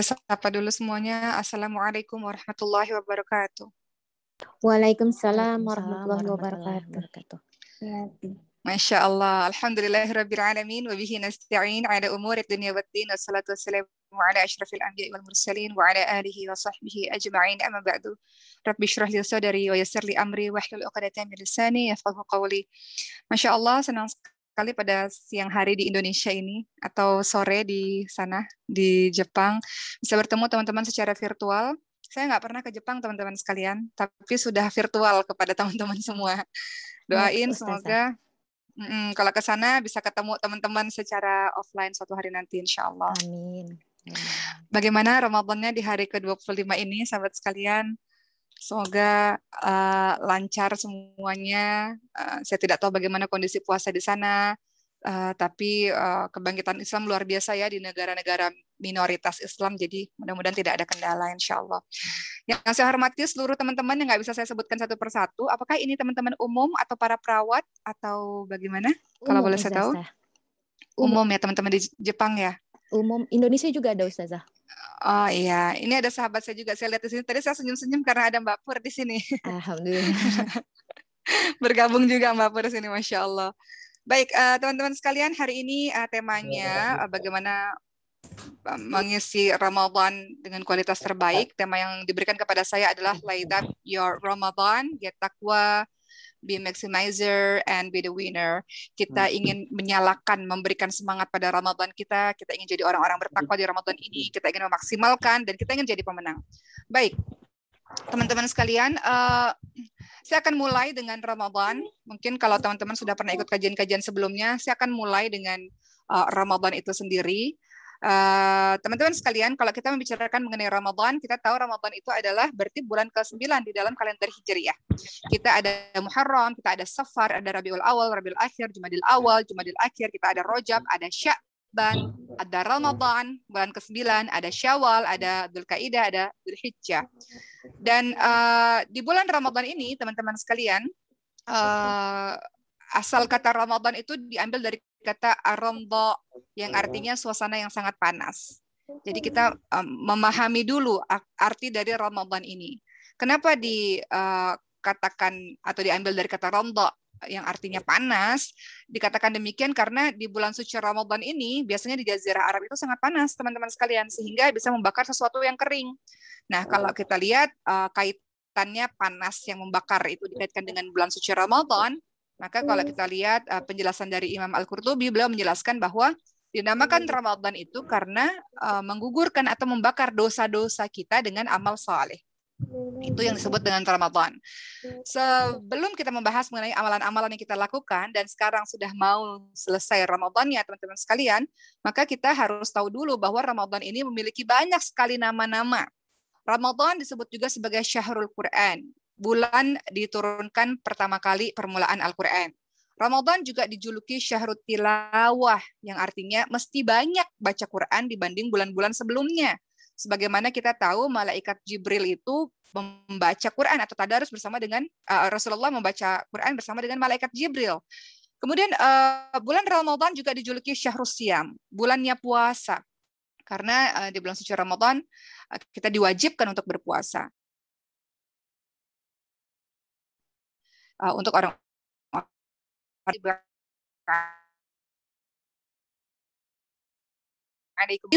Saya sapa dulu semuanya. Assalamualaikum warahmatullahi wabarakatuh. Waalaikumsalam warahmatullahi wabarakatuh. Masya Allah. Alhamdulillahirrabbilalamin. Wabihi nasta'in ala umurit dunia batin. Wassalatu wassalamu وعلى أشرف الأنبياء والمرسلين وعلى آله وصحبه أجمعين أما بعد رب اشرح لي صدري ويسر لي أمري واحلل عقدة من لساني يفقه قولي ما شاء الله senang sekali pada siang hari di Indonesia ini atau sore di sana di Jepang bisa bertemu teman-teman secara virtual. Saya nggak pernah ke Jepang teman-teman sekalian, tapi sudah virtual kepada teman-teman semua. Doain semoga mm, kalau ke sana bisa ketemu teman-teman secara offline suatu hari nanti Insya Allah. Amin. Bagaimana Ramadannya di hari ke-25 ini sahabat sekalian? Semoga uh, lancar semuanya. Uh, saya tidak tahu bagaimana kondisi puasa di sana, uh, tapi uh, kebangkitan Islam luar biasa ya di negara-negara minoritas Islam. Jadi mudah-mudahan tidak ada kendala, insya Allah. Yang saya hormati seluruh teman-teman yang nggak bisa saya sebutkan satu persatu. Apakah ini teman-teman umum atau para perawat atau bagaimana? Umum, Kalau boleh saya tahu. Umum, umum ya teman-teman di Jepang ya. Umum Indonesia juga ada Ustazah. Oh iya, ini ada sahabat saya juga. Saya lihat di sini tadi saya senyum-senyum karena ada Mbak Pur di sini. Alhamdulillah. Bergabung juga Mbak Pur di sini, masya Allah. Baik, eh, teman-teman uh, sekalian, hari ini uh, temanya uh, bagaimana mengisi Ramadan dengan kualitas terbaik. Tema yang diberikan kepada saya adalah iya. Light Up Your Ramadan, Get Taqwa, be maximizer and be the winner. Kita hmm. ingin menyalakan, memberikan semangat pada Ramadan kita. Kita ingin jadi orang-orang bertakwa di Ramadan ini. Hmm. Kita ingin memaksimalkan dan kita ingin jadi pemenang. Baik, teman-teman sekalian, uh, saya akan mulai dengan Ramadan. Mungkin kalau teman-teman sudah pernah ikut kajian-kajian sebelumnya, saya akan mulai dengan uh, Ramadan itu sendiri. Eh, teman-teman uh, sekalian, kalau kita membicarakan mengenai Ramadan, kita tahu Ramadan itu adalah berarti bulan ke-9 di dalam kalender Hijriah. Kita ada Muharram, kita ada Safar, ada Rabiul Awal, Rabiul Akhir, Jumadil Awal, Jumadil Akhir, kita ada Rojab, ada Sya'ban, ada Ramadan, bulan ke-9, ada Syawal, ada Dzulkaidah, ada Dzulhijjah. Dan uh, di bulan Ramadan ini, teman-teman sekalian, uh, asal kata Ramadan itu diambil dari kata arombo yang oh. artinya suasana yang sangat panas. Jadi hmm. kita um, memahami dulu arti dari Ramadan ini. Kenapa dikatakan eh, uh, atau diambil dari kata rombo yang artinya panas, dikatakan demikian karena di bulan suci Ramadan ini biasanya di jazirah Arab itu sangat panas, teman-teman sekalian, sehingga bisa membakar sesuatu yang kering. Nah, oh. kalau kita lihat uh, kaitannya panas yang membakar itu dikaitkan dengan bulan suci Ramadan, maka hmm. kalau kita lihat uh, penjelasan dari Imam Al-Qurtubi, beliau menjelaskan bahwa dinamakan hmm. Ramadan itu karena uh, menggugurkan atau membakar dosa-dosa kita dengan amal saleh. Itu yang disebut dengan Ramadan. Sebelum kita membahas mengenai amalan-amalan yang kita lakukan dan sekarang sudah mau selesai ya teman-teman sekalian, maka kita harus tahu dulu bahwa Ramadan ini memiliki banyak sekali nama-nama. Ramadan disebut juga sebagai Syahrul Quran bulan diturunkan pertama kali permulaan Al-Quran. Ramadan juga dijuluki syahrut tilawah, yang artinya mesti banyak baca Quran dibanding bulan-bulan sebelumnya. Sebagaimana kita tahu, malaikat Jibril itu membaca Quran atau tadarus bersama dengan uh, Rasulullah membaca Quran bersama dengan malaikat Jibril. Kemudian uh, bulan Ramadan juga dijuluki syahrus siam, bulannya puasa. Karena uh, di bulan suci Ramadan uh, kita diwajibkan untuk berpuasa. uh, untuk orang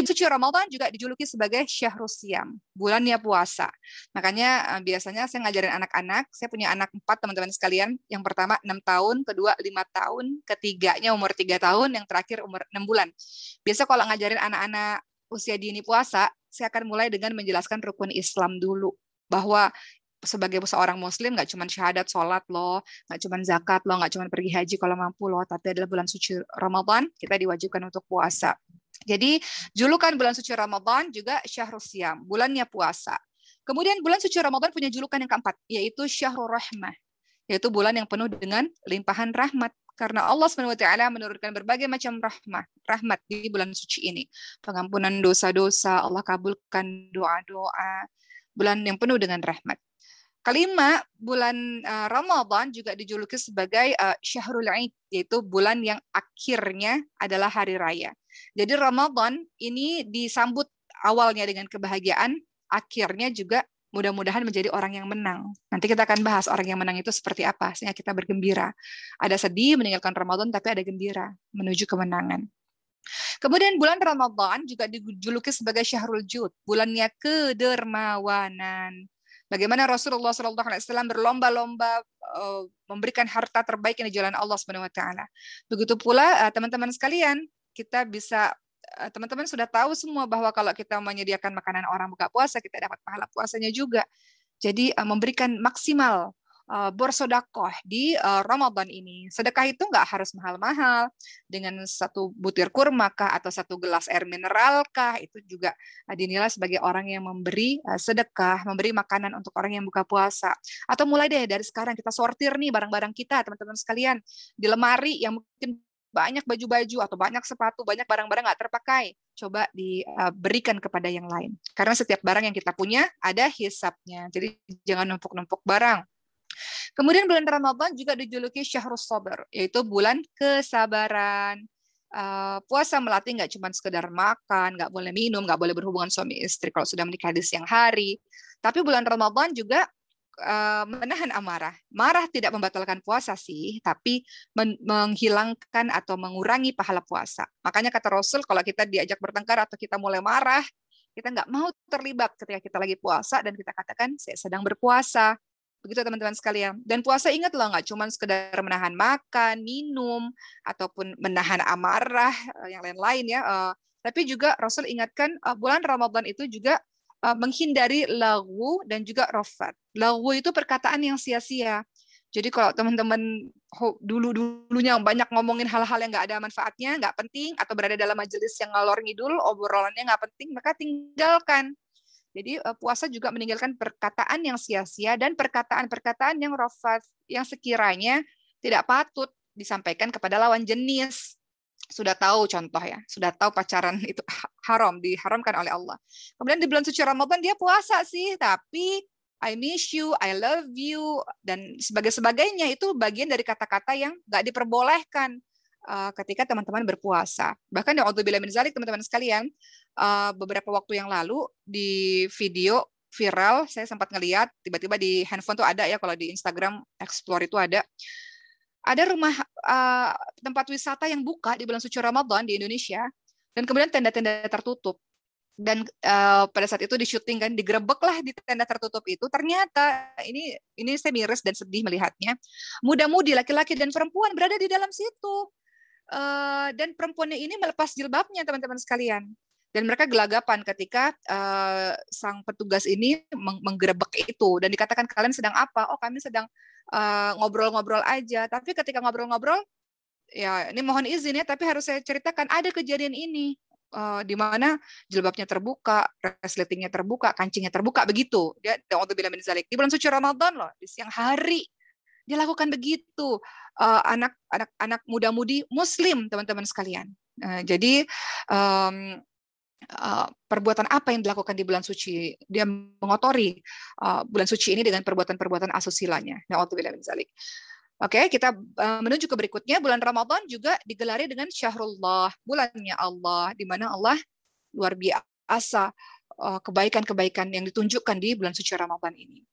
Suci Ramadan juga dijuluki sebagai Syahrul Siam, bulannya puasa. Makanya biasanya saya ngajarin anak-anak, saya punya anak empat teman-teman sekalian, yang pertama enam tahun, kedua lima tahun, ketiganya umur tiga tahun, yang terakhir umur enam bulan. Biasa kalau ngajarin anak-anak usia dini puasa, saya akan mulai dengan menjelaskan rukun Islam dulu bahwa sebagai seorang muslim nggak cuma syahadat sholat loh, nggak cuma zakat loh, nggak cuma pergi haji kalau mampu loh, tapi adalah bulan suci Ramadan kita diwajibkan untuk puasa. Jadi julukan bulan suci Ramadan juga syahrul siam, bulannya puasa. Kemudian bulan suci Ramadan punya julukan yang keempat, yaitu syahrul rahmah, yaitu bulan yang penuh dengan limpahan rahmat karena Allah SWT menurunkan berbagai macam rahmat, rahmat di bulan suci ini. Pengampunan dosa-dosa, Allah kabulkan doa-doa, bulan yang penuh dengan rahmat. Kelima, bulan uh, Ramadan juga dijuluki sebagai uh, Syahrul Eid, yaitu bulan yang akhirnya adalah hari raya. Jadi Ramadan ini disambut awalnya dengan kebahagiaan, akhirnya juga mudah-mudahan menjadi orang yang menang. Nanti kita akan bahas orang yang menang itu seperti apa, sehingga kita bergembira. Ada sedih meninggalkan Ramadan, tapi ada gembira menuju kemenangan. Kemudian bulan Ramadan juga dijuluki sebagai Syahrul Jud, bulannya kedermawanan. Bagaimana Rasulullah Shallallahu Alaihi Wasallam berlomba-lomba eh, memberikan harta terbaik di jalan Allah SWT Begitu pula eh, teman-teman sekalian, kita bisa eh, teman-teman sudah tahu semua bahwa kalau kita menyediakan makanan orang buka puasa, kita dapat pahala puasanya juga. Jadi memberikan maksimal Eh, bersodakoh di eh, Ramadan ini. Sedekah itu nggak harus mahal-mahal. Dengan satu butir kurma kah atau satu gelas air mineral kah itu juga eh, dinilai sebagai orang yang memberi sedekah, memberi makanan untuk orang yang buka puasa. Atau mulai deh dari sekarang kita sortir nih barang-barang kita teman-teman sekalian di lemari yang mungkin banyak baju-baju atau banyak sepatu, banyak barang-barang nggak terpakai, coba diberikan kepada yang lain. Karena setiap barang yang kita punya ada hisapnya, jadi jangan numpuk-numpuk barang. Kemudian bulan Ramadan juga dijuluki Syahrus Sabar, yaitu bulan kesabaran. Uh, puasa melatih nggak cuma sekedar makan, nggak boleh minum, nggak boleh berhubungan suami istri kalau sudah menikah di siang hari. Tapi bulan Ramadan juga eh, menahan amarah. Marah tidak membatalkan puasa sih, tapi men menghilangkan atau mengurangi pahala puasa. Makanya kata Rasul kalau kita diajak bertengkar atau kita mulai marah, kita nggak mau terlibat ketika kita lagi puasa dan kita katakan saya sedang berpuasa Begitu teman-teman sekalian. Dan puasa ingat loh, nggak cuma sekedar menahan makan, minum, ataupun menahan amarah, eh, yang lain-lain ya. Eh, tapi juga Rasul ingatkan eh, bulan Ramadan itu juga menghindari lagu dan juga rofat. Lagu itu perkataan yang sia-sia. Jadi kalau teman-teman dulu-dulunya banyak ngomongin hal-hal yang nggak ada manfaatnya, nggak penting, atau berada dalam majelis yang ngalor ngidul, obrolannya nggak penting, maka tinggalkan. Jadi eh, puasa juga meninggalkan perkataan yang sia-sia dan perkataan-perkataan yang rofat yang sekiranya tidak patut disampaikan kepada lawan jenis. Sudah tahu contoh ya, sudah tahu pacaran itu haram, diharamkan oleh Allah. Kemudian di bulan suci Ramadan dia puasa sih, tapi I miss you, I love you, dan sebagainya itu bagian dari kata-kata yang nggak diperbolehkan uh, ketika teman-teman berpuasa. Bahkan yang bila menzalik teman-teman sekalian, uh, beberapa waktu yang lalu di video viral saya sempat ngeliat tiba-tiba di handphone tuh ada ya kalau di Instagram explore itu ada ada rumah uh, tempat wisata yang buka di bulan suci Ramadan di Indonesia dan kemudian tenda-tenda tertutup dan uh, pada saat itu di syuting kan digerebek lah di tenda tertutup itu ternyata ini ini saya miris dan sedih melihatnya muda-mudi laki-laki dan perempuan berada di dalam situ Eh, dan perempuannya ini melepas jilbabnya teman-teman sekalian dan mereka gelagapan ketika uh, sang petugas ini meng menggerebek itu dan dikatakan kalian sedang apa oh kami sedang eh, ngobrol-ngobrol uh, aja tapi ketika ngobrol-ngobrol ya ini mohon izin ya tapi harus saya ceritakan ada kejadian ini uh, di mana jilbabnya terbuka resletingnya terbuka kancingnya terbuka begitu dia dan untuk bila di bulan suci Ramadan loh di siang hari dia lakukan begitu anak-anak eh, anak, muda-mudi Muslim teman-teman sekalian. Uh, jadi um, Uh, perbuatan apa yang dilakukan di bulan suci dia mengotori uh, bulan suci ini dengan perbuatan-perbuatan asusilanya. zalik. Oke, okay, kita menuju ke berikutnya. Bulan Ramadan juga digelari dengan Syahrullah, bulannya Allah, di mana Allah luar biasa kebaikan-kebaikan yang ditunjukkan di bulan suci Ramadan ini.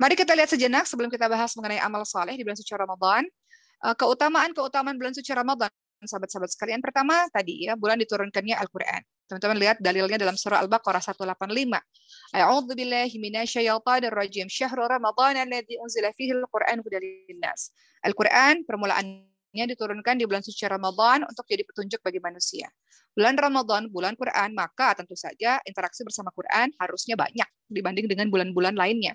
Mari kita lihat sejenak sebelum kita bahas mengenai amal soleh di bulan suci Ramadan. Eh, keutamaan-keutamaan bulan suci Ramadan, sahabat-sahabat sekalian. Pertama tadi ya, bulan diturunkannya Al-Quran. Teman-teman lihat dalilnya dalam surah Al-Baqarah 185. A'udzu billahi minasyaitonir rajim. Syahrul Ramadan alladzi unzila fihi al-Qur'an hudan Al-Qur'an permulaannya diturunkan di bulan suci Ramadan untuk jadi petunjuk bagi manusia. Bulan Ramadan, bulan Quran, maka tentu saja interaksi bersama Quran harusnya banyak dibanding dengan bulan-bulan lainnya.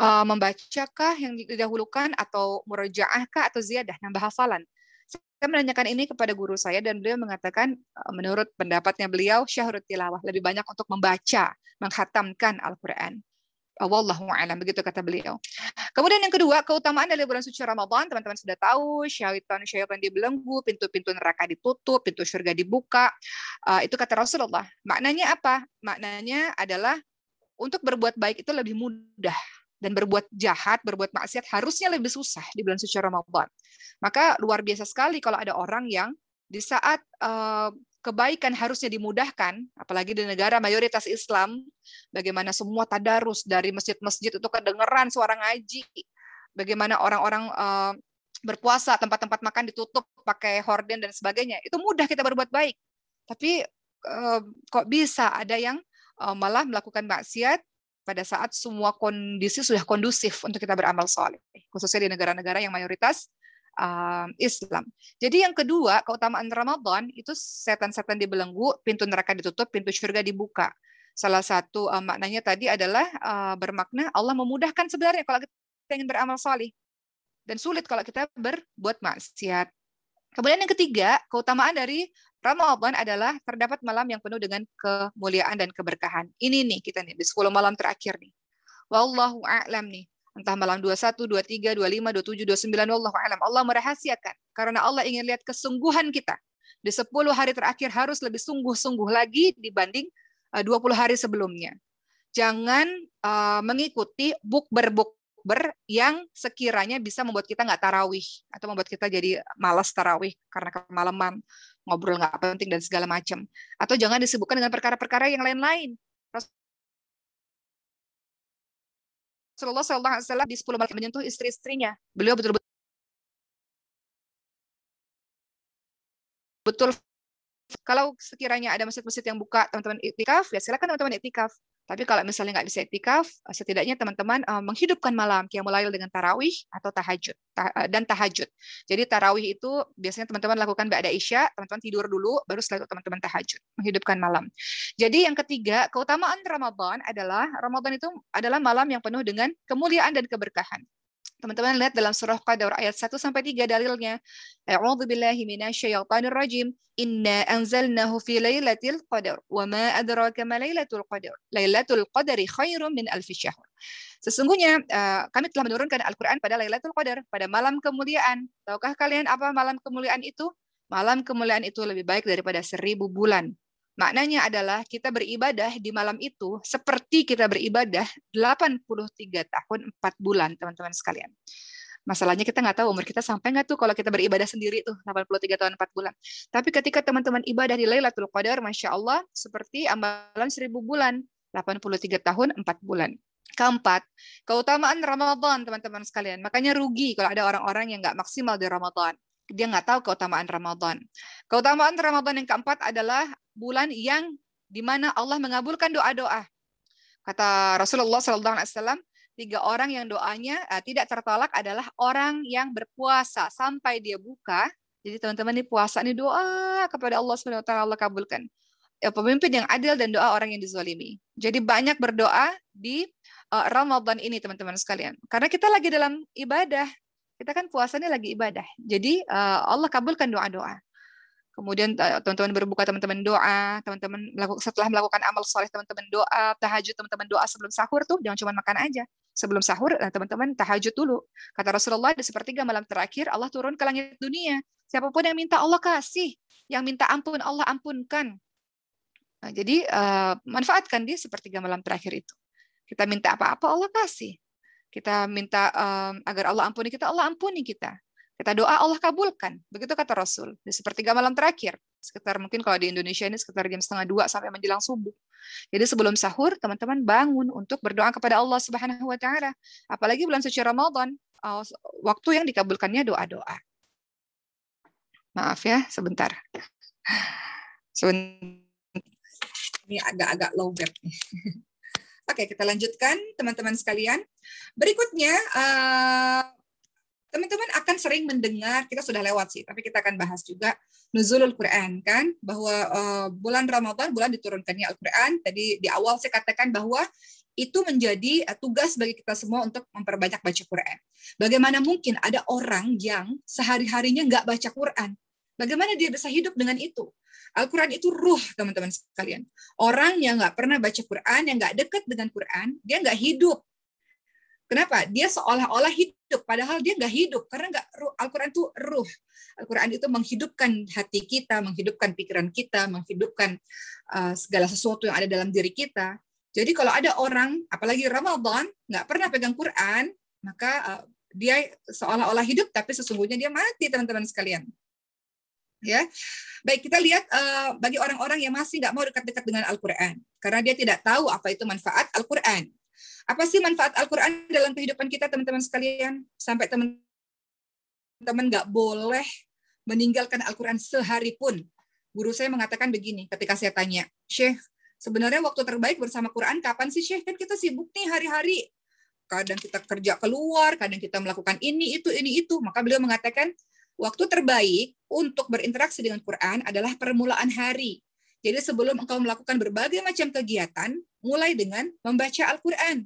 Uh, membacakah yang didahulukan atau murojaahkah atau ziyadah nambah hafalan? Saya menanyakan ini kepada guru saya dan beliau mengatakan eh, menurut pendapatnya beliau syahrut tilawah lebih banyak untuk membaca, menghatamkan Al-Qur'an. Eh, wallahu a'lam begitu kata beliau. Kemudian yang kedua, keutamaan dari bulan suci Ramadan, teman-teman sudah tahu, syaitan-syaitan dibelenggu, pintu-pintu neraka ditutup, pintu surga dibuka. Uh, itu kata Rasulullah. Maknanya apa? Maknanya adalah untuk berbuat baik itu lebih mudah dan berbuat jahat, berbuat maksiat harusnya lebih susah di bulan suci Ramadan. Maka luar biasa sekali kalau ada orang yang di saat uh, kebaikan harusnya dimudahkan, apalagi di negara mayoritas Islam, bagaimana semua tadarus dari masjid-masjid itu kedengeran suara ngaji, bagaimana orang-orang uh, berpuasa, tempat-tempat makan ditutup pakai horden dan sebagainya. Itu mudah kita berbuat baik. Tapi uh, kok bisa ada yang Eh, malah melakukan maksiat pada saat semua kondisi sudah kondusif untuk kita beramal soleh, khususnya di negara-negara yang mayoritas eh, Islam. Jadi yang kedua, keutamaan Ramadan itu setan-setan dibelenggu, pintu neraka ditutup, pintu surga dibuka. Salah satu eh, maknanya tadi adalah bermakna Allah memudahkan sebenarnya kalau kita ingin beramal soleh. Dan sulit kalau kita berbuat maksiat. Kemudian yang ketiga, keutamaan dari Ramadan adalah terdapat malam yang penuh dengan kemuliaan dan keberkahan. Ini nih kita nih di 10 malam terakhir nih. Wallahu a'lam nih. Entah malam 21, 23, 25, 27, 29 wallahu a'lam. Allah merahasiakan karena Allah ingin lihat kesungguhan kita. Di 10 hari terakhir harus lebih sungguh-sungguh lagi dibanding 20 eh, hari sebelumnya. Jangan uh, mengikuti book berbuk ber yang sekiranya bisa membuat kita nggak tarawih atau membuat kita jadi malas tarawih karena kemalaman ngobrol nggak penting dan segala macam. Atau jangan disibukkan dengan perkara-perkara yang lain-lain. Rasulullah Sallallahu Alaihi Wasallam di 10 malam menyentuh istri-istrinya. Beliau betul-betul betul kalau sekiranya ada masjid-masjid yang buka teman-teman itikaf ya silakan teman-teman itikaf tapi kalau misalnya nggak bisa etikaf, eh, setidaknya teman-teman eh, menghidupkan malam qiyamul dengan tarawih atau tahajud eh, dan tahajud. Jadi tarawih itu biasanya teman-teman lakukan ba'da isya, teman-teman tidur dulu baru setelah itu teman-teman tahajud, menghidupkan malam. Jadi yang ketiga, keutamaan Ramadan adalah Ramadan itu adalah malam yang penuh dengan kemuliaan dan keberkahan. Teman-teman lihat dalam surah Qadar ayat 1 sampai 3 dalilnya. A'udzu billahi minasyaitonir rajim. Inna anzalnahu fi lailatul qadar. Wa ma adraka ma lailatul qadar. Lailatul qadri khairum min alf syahr. Sesungguhnya eh, kami telah menurunkan Al-Qur'an pada Lailatul Qadar, pada malam kemuliaan. Tahukah kalian apa malam kemuliaan itu? Malam kemuliaan itu lebih baik daripada seribu bulan. Maknanya adalah kita beribadah di malam itu seperti kita beribadah 83 tahun 4 bulan, teman-teman sekalian. Masalahnya kita nggak tahu umur kita sampai nggak tuh kalau kita beribadah sendiri tuh 83 tahun 4 bulan. Tapi ketika teman-teman ibadah di Lailatul Qadar, Masya Allah, seperti amalan 1000 bulan, 83 tahun 4 bulan. Keempat, keutamaan Ramadan, teman-teman sekalian. Makanya rugi kalau ada orang-orang yang nggak maksimal di Ramadan dia nggak tahu keutamaan Ramadan. Keutamaan Ramadan yang keempat adalah bulan yang dimana Allah mengabulkan doa-doa. Kata Rasulullah SAW, tiga orang yang doanya eh, tidak tertolak adalah orang yang berpuasa sampai dia buka. Jadi teman-teman ini puasa ini doa kepada Allah SWT, wa Allah kabulkan. Ya, pemimpin yang adil dan doa orang yang dizolimi. Jadi banyak berdoa di uh, Ramadan ini teman-teman sekalian. Karena kita lagi dalam ibadah, kita kan puasanya lagi ibadah. Jadi uh, Allah kabulkan doa-doa. Kemudian eh, teman-teman berbuka teman-teman doa, teman-teman setelah melakukan amal soleh teman-teman doa, tahajud teman-teman doa sebelum sahur tuh jangan cuma makan aja. Sebelum sahur eh, teman-teman tahajud dulu. Kata Rasulullah di sepertiga malam terakhir Allah turun ke langit dunia. Siapapun yang minta Allah kasih, yang minta ampun Allah ampunkan. Nah, jadi uh, manfaatkan di sepertiga malam terakhir itu. Kita minta apa-apa Allah kasih. Kita minta um, agar Allah ampuni kita, Allah ampuni kita. Kita doa Allah kabulkan. Begitu kata Rasul. Di sepertiga malam terakhir, sekitar mungkin kalau di Indonesia ini sekitar jam setengah dua sampai menjelang subuh. Jadi sebelum sahur, teman-teman bangun untuk berdoa kepada Allah Subhanahu wa taala. Apalagi bulan suci Ramadan, waktu yang dikabulkannya doa-doa. Maaf ya, sebentar. Sebentar. Ini agak-agak low nih. Oke, kita lanjutkan teman-teman sekalian. Berikutnya, eh, teman-teman uh, akan sering mendengar, kita sudah lewat sih, tapi kita akan bahas juga Nuzulul Quran, kan? Bahwa uh, bulan Ramadan, bulan diturunkannya Al-Quran. Tadi di awal saya katakan bahwa itu menjadi eh, tugas bagi kita semua untuk memperbanyak baca Quran. Bagaimana mungkin ada orang yang sehari-harinya nggak baca Quran? Bagaimana dia bisa hidup dengan itu? Al-Quran itu ruh, teman-teman sekalian. Orang yang nggak pernah baca Quran, yang nggak dekat dengan Quran, dia nggak hidup. Kenapa? Dia seolah-olah hidup, padahal dia nggak hidup. Karena nggak Al-Quran itu ruh. Al-Quran itu menghidupkan hati kita, menghidupkan pikiran kita, menghidupkan uh, segala sesuatu yang ada dalam diri kita. Jadi kalau ada orang, apalagi Ramadan, nggak pernah pegang Quran, maka uh, dia seolah-olah hidup tapi sesungguhnya dia mati teman-teman sekalian ya. Baik, kita lihat uh, bagi orang-orang yang masih nggak mau dekat-dekat dengan Al-Quran. Karena dia tidak tahu apa itu manfaat Al-Quran. Apa sih manfaat Al-Quran dalam kehidupan kita teman-teman sekalian? Sampai teman-teman nggak boleh meninggalkan Al-Quran sehari pun. Guru saya mengatakan begini ketika saya tanya, Syekh, sebenarnya waktu terbaik bersama Quran kapan sih Syekh? Kan kita sibuk nih hari-hari. Kadang kita kerja keluar, kadang kita melakukan ini, itu, ini, itu. Maka beliau mengatakan, Waktu terbaik untuk berinteraksi dengan Quran adalah permulaan hari. Jadi sebelum engkau melakukan berbagai macam kegiatan, mulai dengan membaca Al-Quran.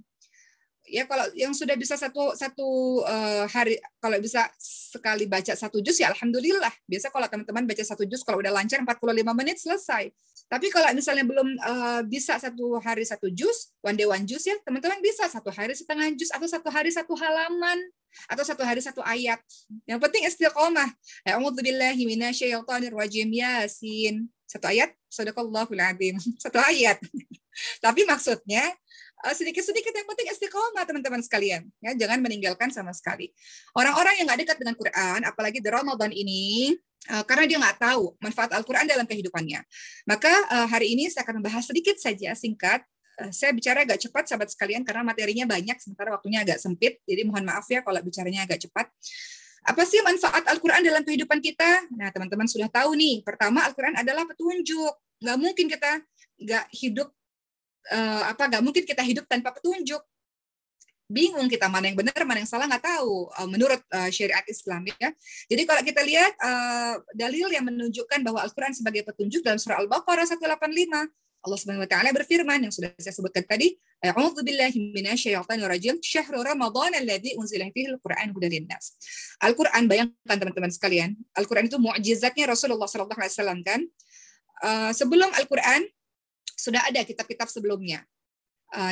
Ya kalau yang sudah bisa satu satu uh, hari kalau bisa sekali baca satu juz ya alhamdulillah. Biasa kalau teman-teman baca satu juz kalau udah lancar 45 menit selesai. Tapi kalau misalnya belum uh, bisa satu hari satu jus, one day one jus ya, teman-teman bisa satu hari setengah jus atau satu hari satu halaman atau satu hari satu ayat. Yang penting istiqomah. A'udzubillahi minasyaitonir rajim. Yasin. Satu ayat, sadaqallahul azim. Satu ayat. Tapi maksudnya eh, sedikit-sedikit yang penting istiqomah teman-teman sekalian ya jangan meninggalkan sama sekali orang-orang yang nggak dekat dengan Quran apalagi di Ramadan ini Eh, karena dia nggak tahu manfaat Al-Quran dalam kehidupannya. Maka eh, hari ini saya akan membahas sedikit saja singkat. Eh, saya bicara agak cepat sahabat sekalian karena materinya banyak sementara waktunya agak sempit. Jadi mohon maaf ya kalau bicaranya agak cepat. Apa sih manfaat Al-Quran dalam kehidupan kita? Nah teman-teman sudah tahu nih. Pertama Al-Quran adalah petunjuk. Nggak mungkin kita nggak hidup apa nggak mungkin kita hidup tanpa petunjuk bingung kita mana yang benar mana yang salah nggak tahu eh, menurut eh, syariat Islam ya jadi kalau kita lihat eh, dalil yang menunjukkan bahwa Al-Quran sebagai petunjuk dalam surah Al-Baqarah 185 Allah Subhanahu wa taala berfirman yang sudah saya sebutkan tadi A'udzu billahi minasyaitonir rajim ramadhan alladzi unzila fihi al-Qur'an hudan bayangkan teman-teman sekalian al itu mukjizatnya Rasulullah sallallahu alaihi wasallam kan uh, sebelum Al-Qur'an sudah ada kitab-kitab sebelumnya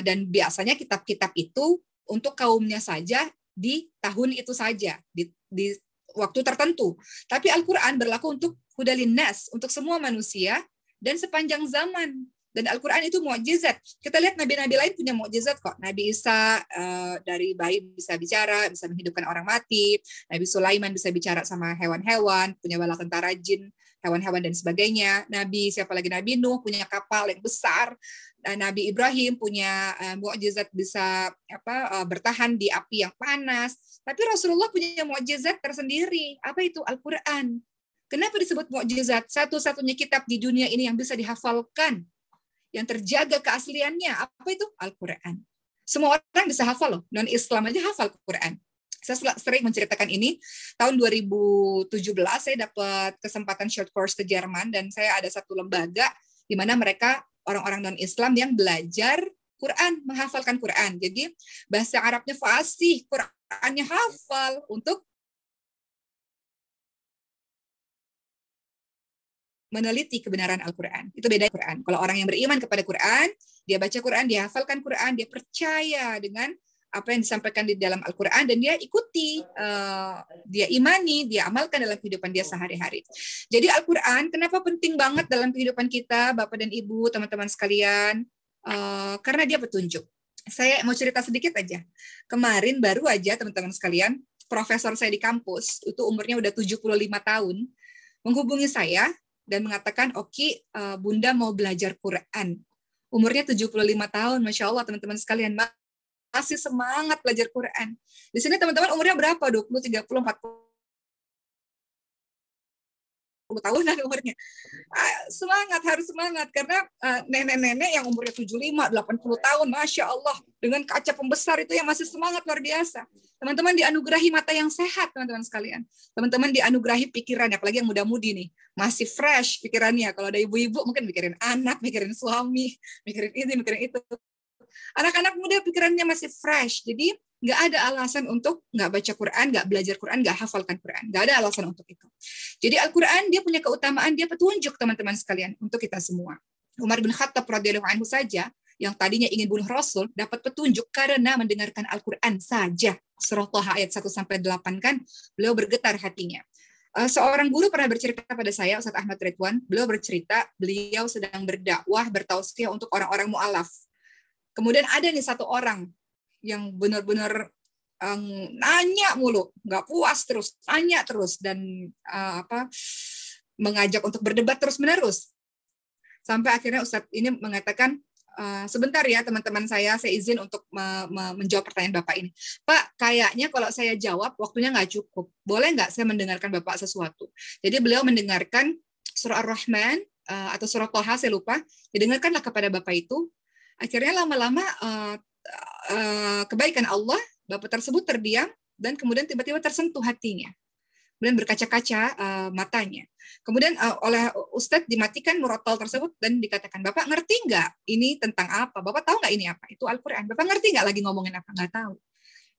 dan biasanya kitab-kitab itu untuk kaumnya saja di tahun itu saja di, di waktu tertentu. Tapi Al-Qur'an berlaku untuk hudalin nas, untuk semua manusia dan sepanjang zaman. Dan Al-Qur'an itu mukjizat. Kita lihat nabi-nabi lain punya mukjizat kok. Nabi Isa uh, dari bayi bisa bicara, bisa menghidupkan orang mati. Nabi Sulaiman bisa bicara sama hewan-hewan, punya bala tentara jin hewan-hewan dan sebagainya. Nabi siapa lagi Nabi Nuh punya kapal yang besar. Nabi Ibrahim punya uh, mukjizat bisa apa eh, bertahan di api yang panas. Tapi Rasulullah punya mukjizat tersendiri. Apa itu Al-Qur'an? Kenapa disebut mukjizat? Satu-satunya kitab di dunia ini yang bisa dihafalkan, yang terjaga keasliannya. Apa itu Al-Qur'an? Semua orang bisa hafal loh. Non Islam aja hafal Quran saya sering menceritakan ini tahun 2017 saya dapat kesempatan short course ke Jerman dan saya ada satu lembaga di mana mereka orang-orang non Islam yang belajar Quran menghafalkan Quran jadi bahasa Arabnya fasih Qurannya hafal untuk meneliti kebenaran Al-Quran. Itu beda Quran. Kalau orang yang beriman kepada Quran, dia baca Quran, dia hafalkan Quran, dia percaya dengan apa yang disampaikan di dalam Al-Quran dan dia ikuti, eh, dia imani, dia amalkan dalam kehidupan dia sehari-hari. Jadi Al-Quran kenapa penting banget dalam kehidupan kita, Bapak dan Ibu, teman-teman sekalian, eh, karena dia petunjuk. Saya mau cerita sedikit aja. Kemarin baru aja teman-teman sekalian, profesor saya di kampus, itu umurnya udah 75 tahun, menghubungi saya dan mengatakan, oke eh, Bunda mau belajar Quran. Umurnya 75 tahun, Masya Allah teman-teman sekalian, masih semangat belajar Quran. Di sini teman-teman umurnya berapa? 20, 30, 40 tahun lah umurnya. Ah, semangat, harus semangat. Karena ah, nenek-nenek yang umurnya 75, 80 tahun, Masya Allah, dengan kaca pembesar itu yang masih semangat luar biasa. Teman-teman dianugerahi mata yang sehat, teman-teman sekalian. Teman-teman dianugerahi pikiran, apalagi yang muda-mudi nih masih fresh pikirannya. Kalau ada ibu-ibu mungkin mikirin anak, mikirin suami, mikirin ini, mikirin itu. Anak-anak muda pikirannya masih fresh, jadi nggak ada alasan untuk nggak baca Quran, nggak belajar Quran, nggak hafalkan Quran. Nggak ada alasan untuk itu. Jadi Al-Quran dia punya keutamaan, dia petunjuk teman-teman sekalian untuk kita semua. Umar bin Khattab radhiyallahu anhu saja yang tadinya ingin bunuh Rasul dapat petunjuk karena mendengarkan Al-Quran saja. Surah Toha ayat 1 sampai 8 kan beliau bergetar hatinya. Eh, seorang guru pernah bercerita pada saya, Ustaz Ahmad Ridwan, beliau bercerita beliau sedang berdakwah, bertausiah untuk orang-orang mu'alaf, Kemudian ada nih satu orang yang benar-benar um, nanya mulu, nggak puas terus, tanya terus dan uh, apa mengajak untuk berdebat terus-menerus. Sampai akhirnya Ustadz ini mengatakan Uh, sebentar ya teman-teman saya, saya izin untuk me me menjawab pertanyaan Bapak ini. Pak, kayaknya kalau saya jawab waktunya nggak cukup. Boleh nggak saya mendengarkan Bapak sesuatu? Jadi beliau mendengarkan surah Ar-Rahman uh, atau surah Toha, saya lupa. Didengarkanlah kepada Bapak itu akhirnya lama-lama uh, uh, kebaikan Allah bapak tersebut terdiam dan kemudian tiba-tiba tersentuh hatinya kemudian berkaca-kaca uh, matanya kemudian uh, oleh Ustadz dimatikan murotal tersebut dan dikatakan bapak ngerti nggak ini tentang apa bapak tahu nggak ini apa itu Alquran. bapak ngerti nggak lagi ngomongin apa nggak tahu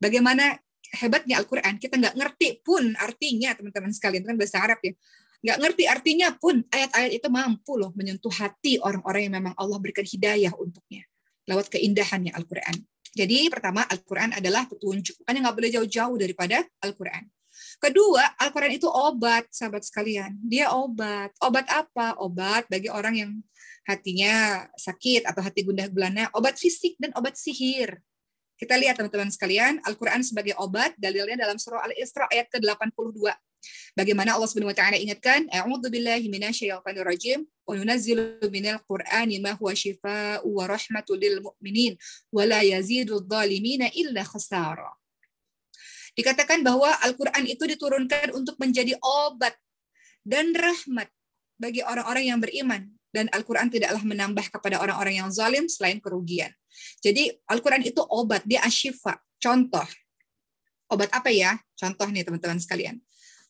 bagaimana hebatnya Alquran kita nggak ngerti pun artinya teman-teman sekalian kan bahasa Arab ya nggak ngerti artinya pun ayat-ayat itu mampu loh menyentuh hati orang-orang yang memang Allah berikan hidayah untuknya lewat keindahannya Al-Quran. Jadi pertama Al-Quran adalah petunjuk. Makanya nggak boleh jauh-jauh daripada Al-Quran. Kedua, Al-Quran itu obat, sahabat sekalian. Dia obat. Obat apa? Obat bagi orang yang hatinya sakit atau hati gundah gulana. Obat fisik dan obat sihir. Kita lihat teman-teman sekalian, Al-Quran sebagai obat, dalilnya dalam surah Al-Isra ayat ke-82. Bagaimana Allah Subhanahu ingatkan, "A'udzu rajim. من القرآن ما هو شفاء ورحمة للمؤمنين ولا يزيد الظالمين إلا خسارة Dikatakan bahwa Al-Quran itu diturunkan untuk menjadi obat dan rahmat bagi orang-orang yang beriman. Dan Al-Quran tidaklah menambah kepada orang-orang yang zalim selain kerugian. Jadi Al-Quran itu obat, dia asyifa. Contoh, obat apa ya? Contoh nih teman-teman sekalian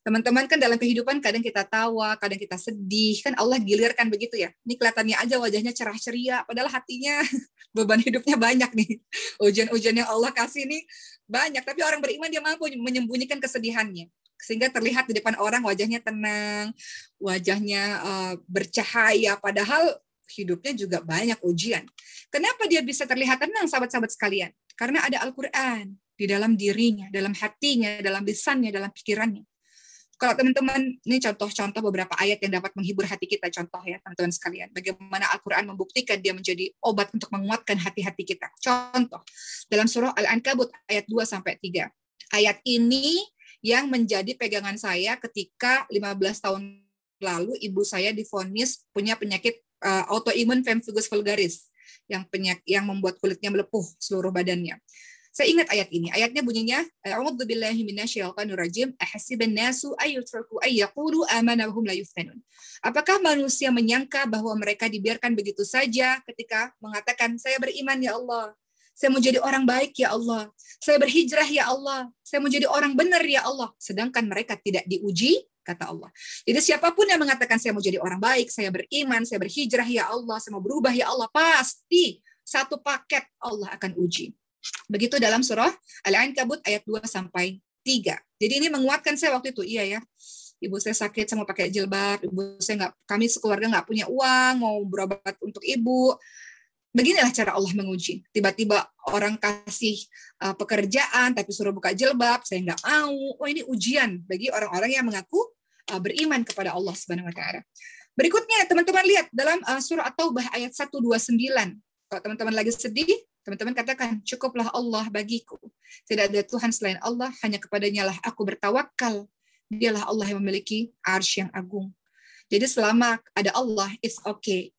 teman-teman kan dalam kehidupan kadang kita tawa, kadang kita sedih, kan Allah gilirkan begitu ya. Ini kelihatannya aja wajahnya cerah ceria, padahal hatinya beban hidupnya banyak nih. Ujian-ujian yang Allah kasih ini banyak, tapi orang beriman dia mampu menyembunyikan kesedihannya. Sehingga terlihat di depan orang wajahnya tenang, wajahnya uh, bercahaya, padahal hidupnya juga banyak ujian. Kenapa dia bisa terlihat tenang sahabat-sahabat sekalian? Karena ada Al-Quran di dalam dirinya, dalam hatinya, dalam lisannya, dalam pikirannya kalau teman-teman ini contoh-contoh beberapa ayat yang dapat menghibur hati kita contoh ya teman-teman sekalian bagaimana Al-Qur'an membuktikan dia menjadi obat untuk menguatkan hati-hati kita. Contoh dalam surah Al-Ankabut ayat 2 sampai 3. Ayat ini yang menjadi pegangan saya ketika 15 tahun lalu ibu saya difonis punya penyakit eh, autoimun pemphigus vulgaris yang penyakit yang membuat kulitnya melepuh seluruh badannya. Saya ingat ayat ini. Ayatnya bunyinya, billahi rajim, Apakah manusia menyangka bahwa mereka dibiarkan begitu saja ketika mengatakan saya beriman ya Allah, saya mau jadi orang baik ya Allah, saya berhijrah ya Allah, saya mau jadi orang benar ya Allah, sedangkan mereka tidak diuji kata Allah. Jadi siapapun yang mengatakan saya mau jadi orang baik, saya beriman, saya berhijrah ya Allah, saya mau berubah ya Allah, pasti satu paket Allah akan uji. Begitu dalam surah Al-Ankabut ayat 2 sampai 3. Jadi ini menguatkan saya waktu itu, iya ya. Ibu saya sakit, saya mau pakai jilbab. Ibu saya nggak, kami sekeluarga nggak punya uang, mau berobat untuk ibu. Beginilah cara Allah menguji. Tiba-tiba orang kasih uh, pekerjaan, tapi suruh buka jilbab, saya nggak mau. Oh ini ujian bagi orang-orang yang mengaku uh, beriman kepada Allah Subhanahu Wa Taala. Berikutnya teman-teman lihat dalam uh, surah At-Taubah ayat 129. Kalau teman-teman lagi sedih, Teman-teman katakan, cukuplah Allah bagiku. Tidak ada Tuhan selain Allah, hanya kepadanya lah aku bertawakal. Dialah Allah yang memiliki ars yang agung. Jadi selama ada Allah, it's okay.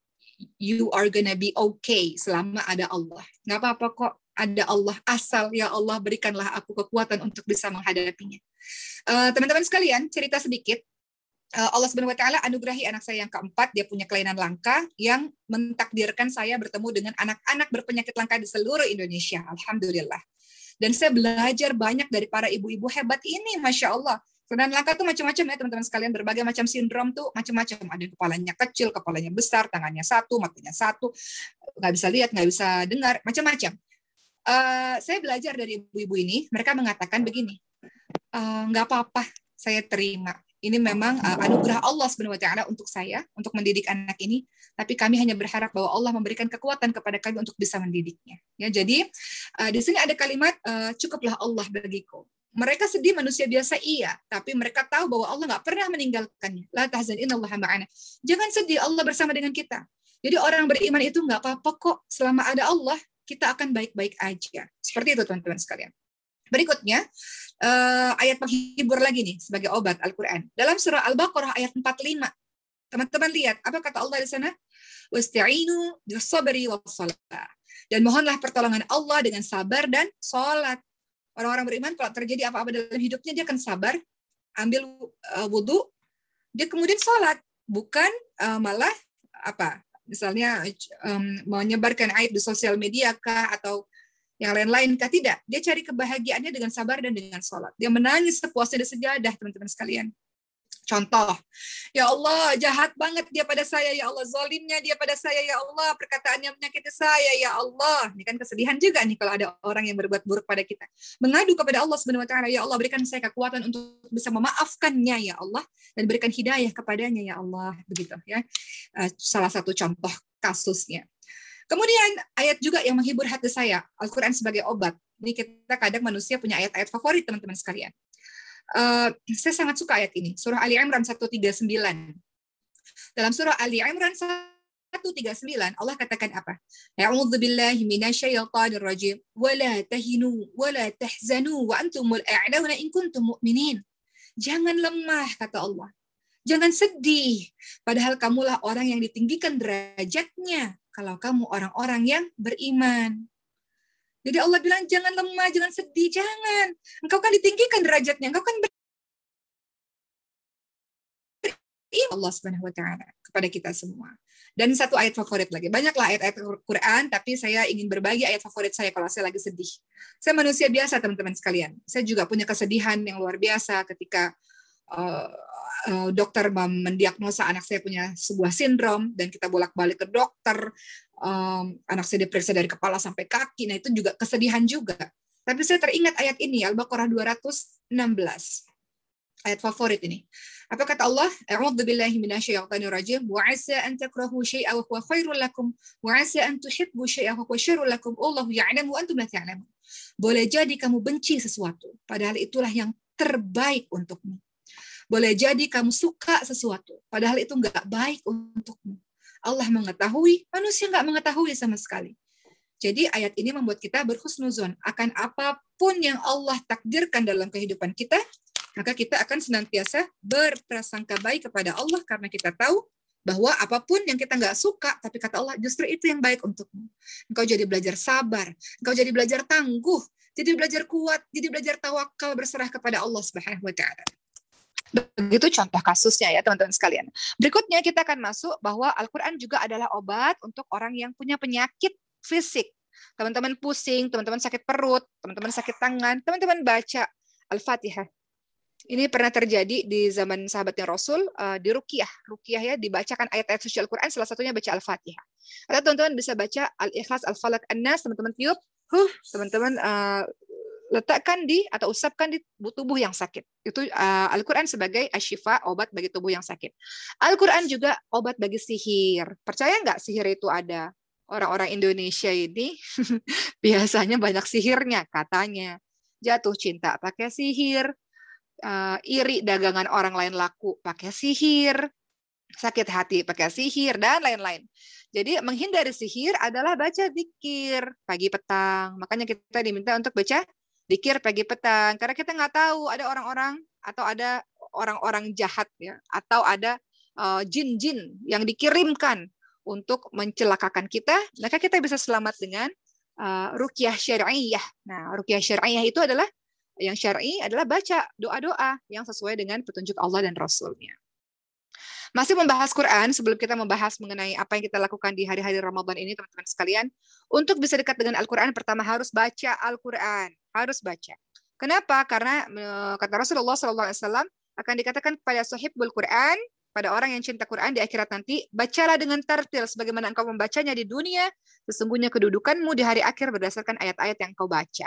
You are gonna be okay selama ada Allah. Nggak apa-apa kok ada Allah asal ya Allah berikanlah aku kekuatan untuk bisa menghadapinya. Eh, teman-teman uh, teman -teman sekalian cerita sedikit Eh, Allah Subhanahu wa taala anugerahi anak saya yang keempat, dia punya kelainan langka yang mentakdirkan saya bertemu dengan anak-anak berpenyakit langka di seluruh Indonesia. Alhamdulillah. Dan saya belajar banyak dari para ibu-ibu hebat ini, Masya Allah. Kelainan langka itu macam-macam ya teman-teman sekalian, berbagai macam sindrom tuh macam-macam. Ada kepalanya kecil, kepalanya besar, tangannya satu, matanya satu, nggak bisa lihat, nggak bisa dengar, macam-macam. Uh, saya belajar dari ibu-ibu ini, mereka mengatakan begini, uh, nggak apa-apa, saya terima ini memang uh, anugerah Allah SWT untuk saya untuk mendidik anak ini tapi kami hanya berharap bahwa Allah memberikan kekuatan kepada kami untuk bisa mendidiknya ya jadi uh, di sini ada kalimat uh, cukuplah Allah bagiku mereka sedih manusia biasa iya, tapi mereka tahu bahwa Allah nggak pernah meninggalkannya. La tahzan ma'ana. Jangan sedih, Allah bersama dengan kita. Jadi orang beriman itu nggak apa-apa kok selama ada Allah kita akan baik-baik aja. Seperti itu teman-teman sekalian. Berikutnya, uh, ayat penghibur lagi nih sebagai obat Al-Quran. Dalam surah Al-Baqarah ayat 45. Teman-teman lihat, apa kata Allah di sana? Wasta'inu bisabri wassalah. Dan mohonlah pertolongan Allah dengan sabar dan sholat. Orang-orang beriman kalau terjadi apa-apa dalam hidupnya, dia akan sabar, ambil eh, wudhu, dia kemudian sholat. Bukan uh, malah apa misalnya um, menyebarkan aib di sosial media kah atau yang lain-lain kah tidak dia cari kebahagiaannya dengan sabar dan dengan sholat dia menangis sepuasnya dan sejadah teman-teman sekalian contoh ya Allah jahat banget dia pada saya ya Allah zolimnya dia pada saya ya Allah perkataannya menyakiti saya ya Allah ini kan kesedihan juga nih kalau ada orang yang berbuat buruk pada kita mengadu kepada Allah subhanahu wa taala ya Allah berikan saya kekuatan untuk bisa memaafkannya ya Allah dan berikan hidayah kepadanya ya Allah begitu ya eh, salah satu contoh kasusnya Kemudian ayat juga yang menghibur hati saya, Al-Quran sebagai obat. Ini kita kadang manusia punya ayat-ayat favorit teman-teman sekalian. Uh, saya sangat suka ayat ini, surah Ali Imran 139. Dalam surah Ali Imran 139 Allah katakan apa? A'udzu billahi minasyaitonir rajim. la tahinu la tahzanu wa antumul a'launa in kuntum mu'minin. Jangan lemah kata Allah. Jangan sedih padahal kamulah orang yang ditinggikan derajatnya kalau kamu orang-orang yang beriman. Jadi Allah bilang jangan lemah, jangan sedih, jangan. Engkau kan ditinggikan derajatnya, engkau kan beriman Allah Subhanahu kepada kita semua. Dan satu ayat favorit lagi. Banyaklah ayat-ayat Quran, tapi saya ingin berbagi ayat favorit saya kalau saya lagi sedih. Saya manusia biasa, teman-teman sekalian. Saya juga punya kesedihan yang luar biasa ketika Eh, eh, dokter mendiagnosa anak saya punya sebuah sindrom dan kita bolak-balik ke dokter, um, anak saya diperiksa dari kepala sampai kaki, nah itu juga kesedihan juga. Tapi saya teringat ayat ini, Al-Baqarah 216, ayat favorit ini. Apa kata Allah? A'udzu billahi minasyaitonir rajim wa 'asa an takrahu syai'a wa huwa khairul lakum wa 'asa an tuhibbu syai'a wa huwa syarrul lakum. Allahu ya'lamu wa antum la ta'lamun. Boleh jadi kamu benci sesuatu, padahal itulah yang terbaik untukmu. Boleh jadi kamu suka sesuatu, padahal itu nggak baik untukmu. Allah mengetahui, manusia nggak mengetahui sama sekali. Jadi ayat ini membuat kita berhusnuzon akan apapun yang Allah takdirkan dalam kehidupan kita, maka kita akan senantiasa berprasangka baik kepada Allah karena kita tahu bahwa apapun yang kita nggak suka, tapi kata Allah justru itu yang baik untukmu. Engkau jadi belajar sabar, engkau jadi belajar tangguh, jadi belajar kuat, jadi belajar tawakal berserah kepada Allah Subhanahu wa taala. Begitu contoh kasusnya ya teman-teman sekalian. Berikutnya kita akan masuk bahwa Al-Quran juga adalah obat untuk orang yang punya penyakit fisik. Teman-teman pusing, teman-teman sakit perut, teman-teman sakit tangan, teman-teman baca Al-Fatihah. Ini pernah terjadi di zaman sahabatnya Rasul uh, di Rukiah. Rukiah ya dibacakan ayat-ayat suci Al-Quran salah satunya baca Al-Fatihah. Atau teman-teman bisa baca Al-Ikhlas, Al-Falak, An-Nas, teman-teman tiup, huh, teman-teman uh, letakkan di atau usapkan di tubuh yang sakit. Itu uh, Al-Qur'an sebagai asyifa obat bagi tubuh yang sakit. Al-Qur'an juga obat bagi sihir. Percaya nggak sihir itu ada? Orang-orang Indonesia ini biasanya banyak sihirnya katanya. Jatuh cinta pakai sihir, uh, iri dagangan orang lain laku pakai sihir, sakit hati pakai sihir dan lain-lain. Jadi menghindari sihir adalah baca zikir pagi petang. Makanya kita diminta untuk baca dikir pagi petang karena kita nggak tahu ada orang-orang atau ada orang-orang jahat ya atau ada eh, jin-jin uh, yang dikirimkan untuk mencelakakan kita maka kita bisa selamat dengan uh, rukyah syariah nah rukyah syariah itu adalah yang syar'i adalah baca doa-doa yang sesuai dengan petunjuk Allah dan Rasulnya masih membahas Quran sebelum kita membahas mengenai apa yang kita lakukan di hari-hari Ramadan ini teman-teman sekalian. Untuk bisa dekat dengan Al-Quran pertama harus baca Al-Quran. Harus baca. Kenapa? Karena eh, kata Rasulullah SAW akan dikatakan kepada Sahibul Quran, pada orang yang cinta Quran di akhirat nanti, bacalah dengan tertil sebagaimana engkau membacanya di dunia, sesungguhnya kedudukanmu di hari akhir berdasarkan ayat-ayat yang kau baca.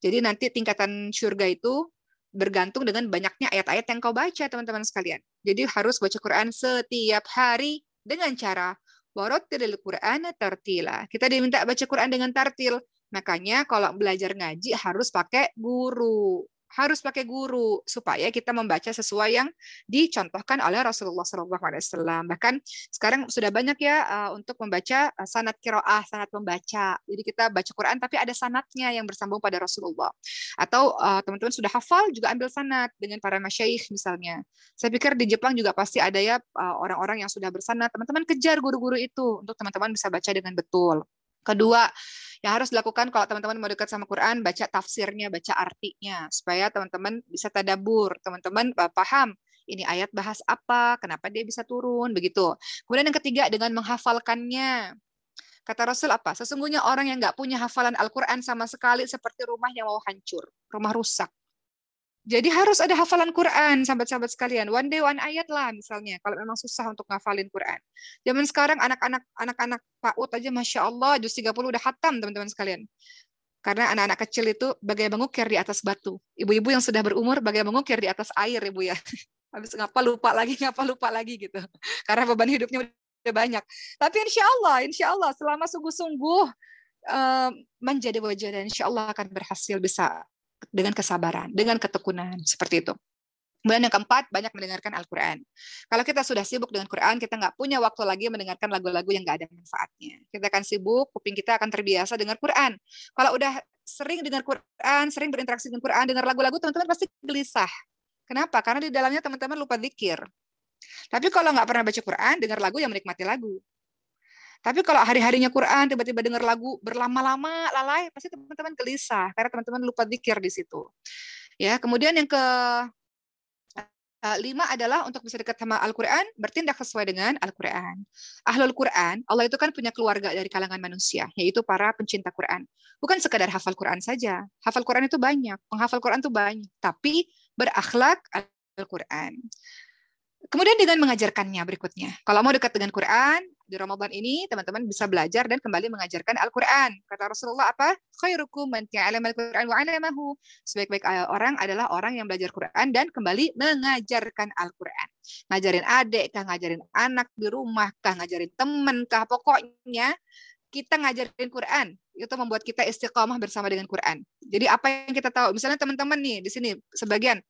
Jadi nanti tingkatan surga itu bergantung dengan banyaknya ayat-ayat yang kau baca, teman-teman sekalian. Jadi harus baca Quran setiap hari dengan cara warotil Quran tartila. Kita diminta baca Quran dengan tartil. Makanya kalau belajar ngaji harus pakai guru harus pakai guru supaya kita membaca sesuai yang dicontohkan oleh Rasulullah SAW. Bahkan sekarang sudah banyak ya eh, untuk membaca eh, sanat kiroah, sanat membaca. Jadi kita baca Quran tapi ada sanatnya yang bersambung pada Rasulullah. Atau eh, teman-teman sudah hafal juga ambil sanat dengan para masyaikh misalnya. Saya pikir di Jepang juga pasti ada ya orang-orang yang sudah bersanat. Teman-teman kejar guru-guru itu untuk teman-teman bisa baca dengan betul. Kedua, yang harus dilakukan kalau teman-teman mau dekat sama Quran, baca tafsirnya, baca artinya, supaya teman-teman bisa tadabur, teman-teman eh, paham ini ayat bahas apa, kenapa dia bisa turun, begitu. Kemudian yang ketiga, dengan menghafalkannya. Kata Rasul apa? Sesungguhnya orang yang nggak punya hafalan Al-Quran sama sekali seperti rumah yang mau hancur, rumah rusak. Jadi harus ada hafalan Quran, sahabat-sahabat sekalian. One day one ayat lah misalnya, kalau memang susah untuk ngafalin Quran. Zaman sekarang anak-anak anak-anak PAUD aja Masya Allah, juz 30 udah hatam teman-teman sekalian. Karena anak-anak kecil itu bagai mengukir di atas batu. Ibu-ibu yang sudah berumur bagai mengukir di atas air, Ibu ya. Habis ngapa lupa lagi, ngapa lupa lagi gitu. Karena beban hidupnya udah banyak. Tapi insya Allah, insya Allah selama sungguh-sungguh eh, menjadi wajah dan insya Allah akan berhasil bisa dengan kesabaran, dengan ketekunan, seperti itu. Kemudian yang keempat, banyak mendengarkan Al-Quran. Kalau kita sudah sibuk dengan Quran, kita nggak punya waktu lagi mendengarkan lagu-lagu yang nggak ada manfaatnya. Kita akan sibuk, kuping kita akan terbiasa dengar Quran. Kalau udah sering dengar Quran, sering berinteraksi dengan Quran, dengar lagu-lagu, teman-teman pasti gelisah. Kenapa? Karena di dalamnya teman-teman lupa zikir. Tapi kalau nggak pernah baca Quran, dengar lagu yang menikmati lagu. Tapi kalau hari-harinya Quran tiba-tiba dengar lagu berlama-lama lalai, pasti teman-teman gelisah karena teman-teman lupa pikir di situ. Ya, kemudian yang ke eh, lima adalah untuk bisa dekat sama Al-Quran, bertindak sesuai dengan Al-Quran. Ahlul Quran, Allah itu kan punya keluarga dari kalangan manusia, yaitu para pencinta Quran. Bukan sekadar hafal Quran saja. Hafal Quran itu banyak, penghafal Quran itu banyak. Tapi berakhlak Al-Quran. Kemudian dengan mengajarkannya berikutnya. Kalau mau dekat dengan Quran, di Ramadan ini teman-teman bisa belajar dan kembali mengajarkan Al-Qur'an. Kata Rasulullah apa? Khairukum man ta'allama Al-Qur'an wa 'allamahu. Sebaik-baik eh, orang adalah orang yang belajar Qur'an dan kembali mengajarkan Al-Qur'an. Ngajarin adik kah, ngajarin anak di rumah kah, ngajarin teman, kah, pokoknya kita ngajarin Quran itu membuat kita istiqomah bersama dengan Quran. Jadi apa yang kita tahu, misalnya teman-teman nih di sini sebagian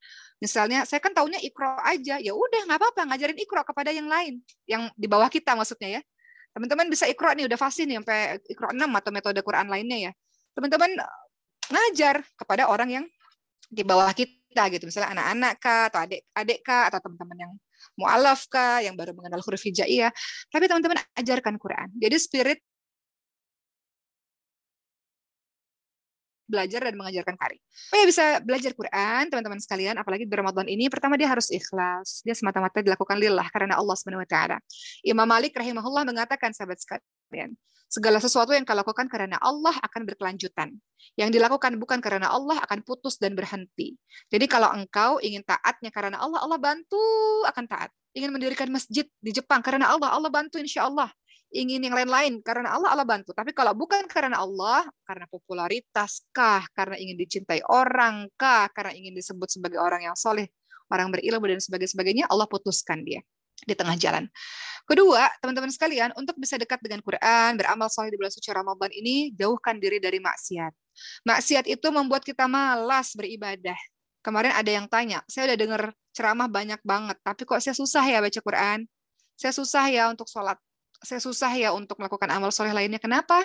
Misalnya saya kan taunya ikro aja, ya udah nggak apa-apa ngajarin ikro kepada yang lain, yang di bawah kita maksudnya ya. Teman-teman bisa ikro nih udah fasih nih sampai ikro enam atau metode Quran lainnya ya. Teman-teman ngajar kepada orang yang di bawah kita gitu, misalnya anak-anak kah atau adik-adik kah atau teman-teman yang mualaf kah yang baru mengenal huruf hijaiyah. Tapi teman-teman ajarkan Quran. Jadi spirit belajar dan mengajarkan kari. Oh ya bisa belajar Quran, teman-teman sekalian, apalagi di Ramadan ini, pertama dia harus ikhlas. Dia semata-mata dilakukan lillah karena Allah Subhanahu wa taala. Imam Malik rahimahullah mengatakan sahabat sekalian, segala sesuatu yang kau lakukan karena Allah akan berkelanjutan. Yang dilakukan bukan karena Allah akan putus dan berhenti. Jadi kalau engkau ingin taatnya karena Allah, Allah bantu akan taat. Ingin mendirikan masjid di Jepang karena Allah, Allah bantu insya Allah ingin yang lain-lain karena Allah Allah bantu. Tapi kalau bukan karena Allah, karena popularitas kah, karena ingin dicintai orang kah, karena ingin disebut sebagai orang yang soleh, orang berilmu dan sebagainya, Allah putuskan dia di tengah jalan. Kedua, teman-teman sekalian, untuk bisa dekat dengan Quran, beramal soleh di bulan suci Ramadan ini, jauhkan diri dari maksiat. Maksiat itu membuat kita malas beribadah. Kemarin ada yang tanya, saya udah dengar ceramah banyak banget, tapi kok saya susah ya baca Quran? Saya susah ya untuk sholat saya susah ya untuk melakukan amal soleh lainnya. Kenapa?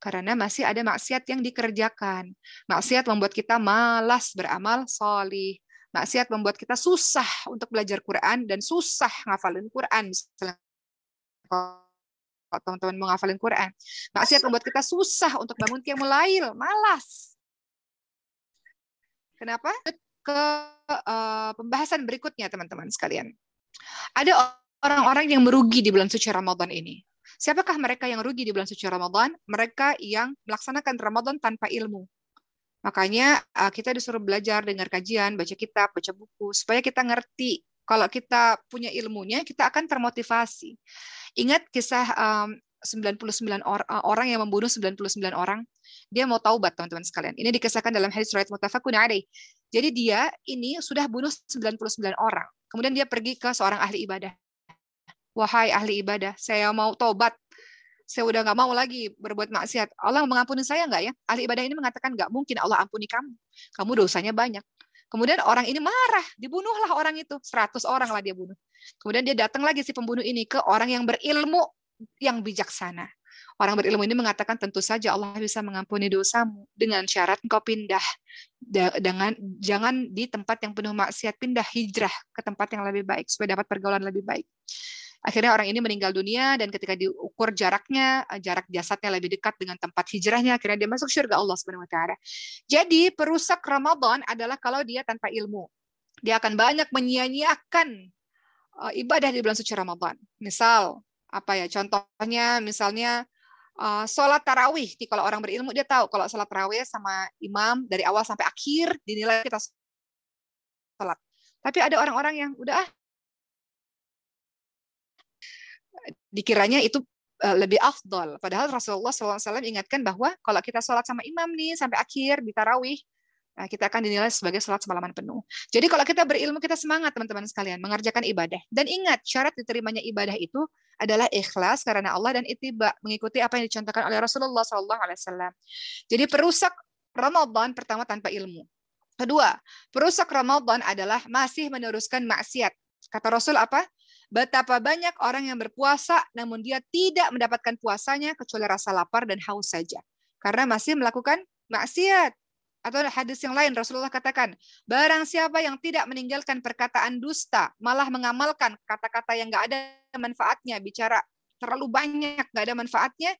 Karena masih ada maksiat yang dikerjakan. Maksiat membuat kita malas beramal solih. Maksiat membuat kita susah untuk belajar Quran dan susah ngafalin Quran. kalau teman-teman mau ngafalin Quran. Maksiat membuat kita susah untuk bangun tiang mulail. malas. Kenapa? Ke uh, pembahasan berikutnya teman-teman sekalian. Ada orang-orang yang merugi di bulan suci Ramadan ini. Siapakah mereka yang rugi di bulan suci Ramadan? Mereka yang melaksanakan Ramadan tanpa ilmu. Makanya eh, kita disuruh belajar, dengar kajian, baca kitab, baca buku, supaya kita ngerti. Kalau kita punya ilmunya, kita akan termotivasi. Ingat kisah 99 eh, or eh, orang yang membunuh 99 orang, dia mau taubat teman-teman sekalian. Ini dikisahkan dalam hadis riwayat mutafakun alaih. Jadi dia ini sudah bunuh 99 orang. Kemudian dia pergi ke seorang ahli ibadah. Wahai ahli ibadah, saya mau tobat. Saya udah nggak mau lagi berbuat maksiat. Allah mengampuni saya nggak ya? Ahli ibadah ini mengatakan nggak mungkin Allah ampuni kamu. Kamu dosanya banyak. Kemudian orang ini marah, dibunuhlah orang itu. Seratus orang lah dia bunuh. Kemudian dia datang lagi si pembunuh ini ke orang yang berilmu, yang bijaksana. Orang berilmu ini mengatakan tentu saja Allah bisa mengampuni dosamu dengan syarat engkau pindah dengan jangan di tempat yang penuh maksiat pindah hijrah ke tempat yang lebih baik supaya dapat pergaulan lebih baik. Akhirnya orang ini meninggal dunia dan ketika diukur jaraknya, eh, jarak jasadnya lebih dekat dengan tempat hijrahnya, akhirnya dia masuk surga Allah Subhanahu wa taala. Jadi perusak Ramadan adalah kalau dia tanpa ilmu. Dia akan banyak menyia-nyiakan eh, ibadah di bulan suci Ramadan. Misal apa ya contohnya misalnya uh, sholat tarawih. Jadi kalau orang berilmu dia tahu kalau sholat tarawih sama imam dari awal sampai akhir dinilai kita sholat. Tapi ada orang-orang yang udah ah dikiranya itu eh, lebih afdol. Padahal Rasulullah SAW ingatkan bahwa kalau kita sholat sama imam nih sampai akhir di tarawih, nah, kita akan dinilai sebagai sholat semalaman penuh. Jadi kalau kita berilmu, kita semangat teman-teman sekalian, mengerjakan ibadah. Dan ingat, syarat diterimanya ibadah itu adalah ikhlas karena Allah dan itiba, mengikuti apa yang dicontohkan oleh Rasulullah SAW. Jadi perusak Ramadan pertama tanpa ilmu. Kedua, perusak Ramadan adalah masih meneruskan maksiat. Kata Rasul apa? Betapa banyak orang yang berpuasa namun dia tidak mendapatkan puasanya kecuali rasa lapar dan haus saja. Karena masih melakukan maksiat. Atau hadis yang lain Rasulullah katakan, barang siapa yang tidak meninggalkan perkataan dusta, malah mengamalkan kata-kata yang nggak ada manfaatnya, bicara terlalu banyak nggak ada manfaatnya,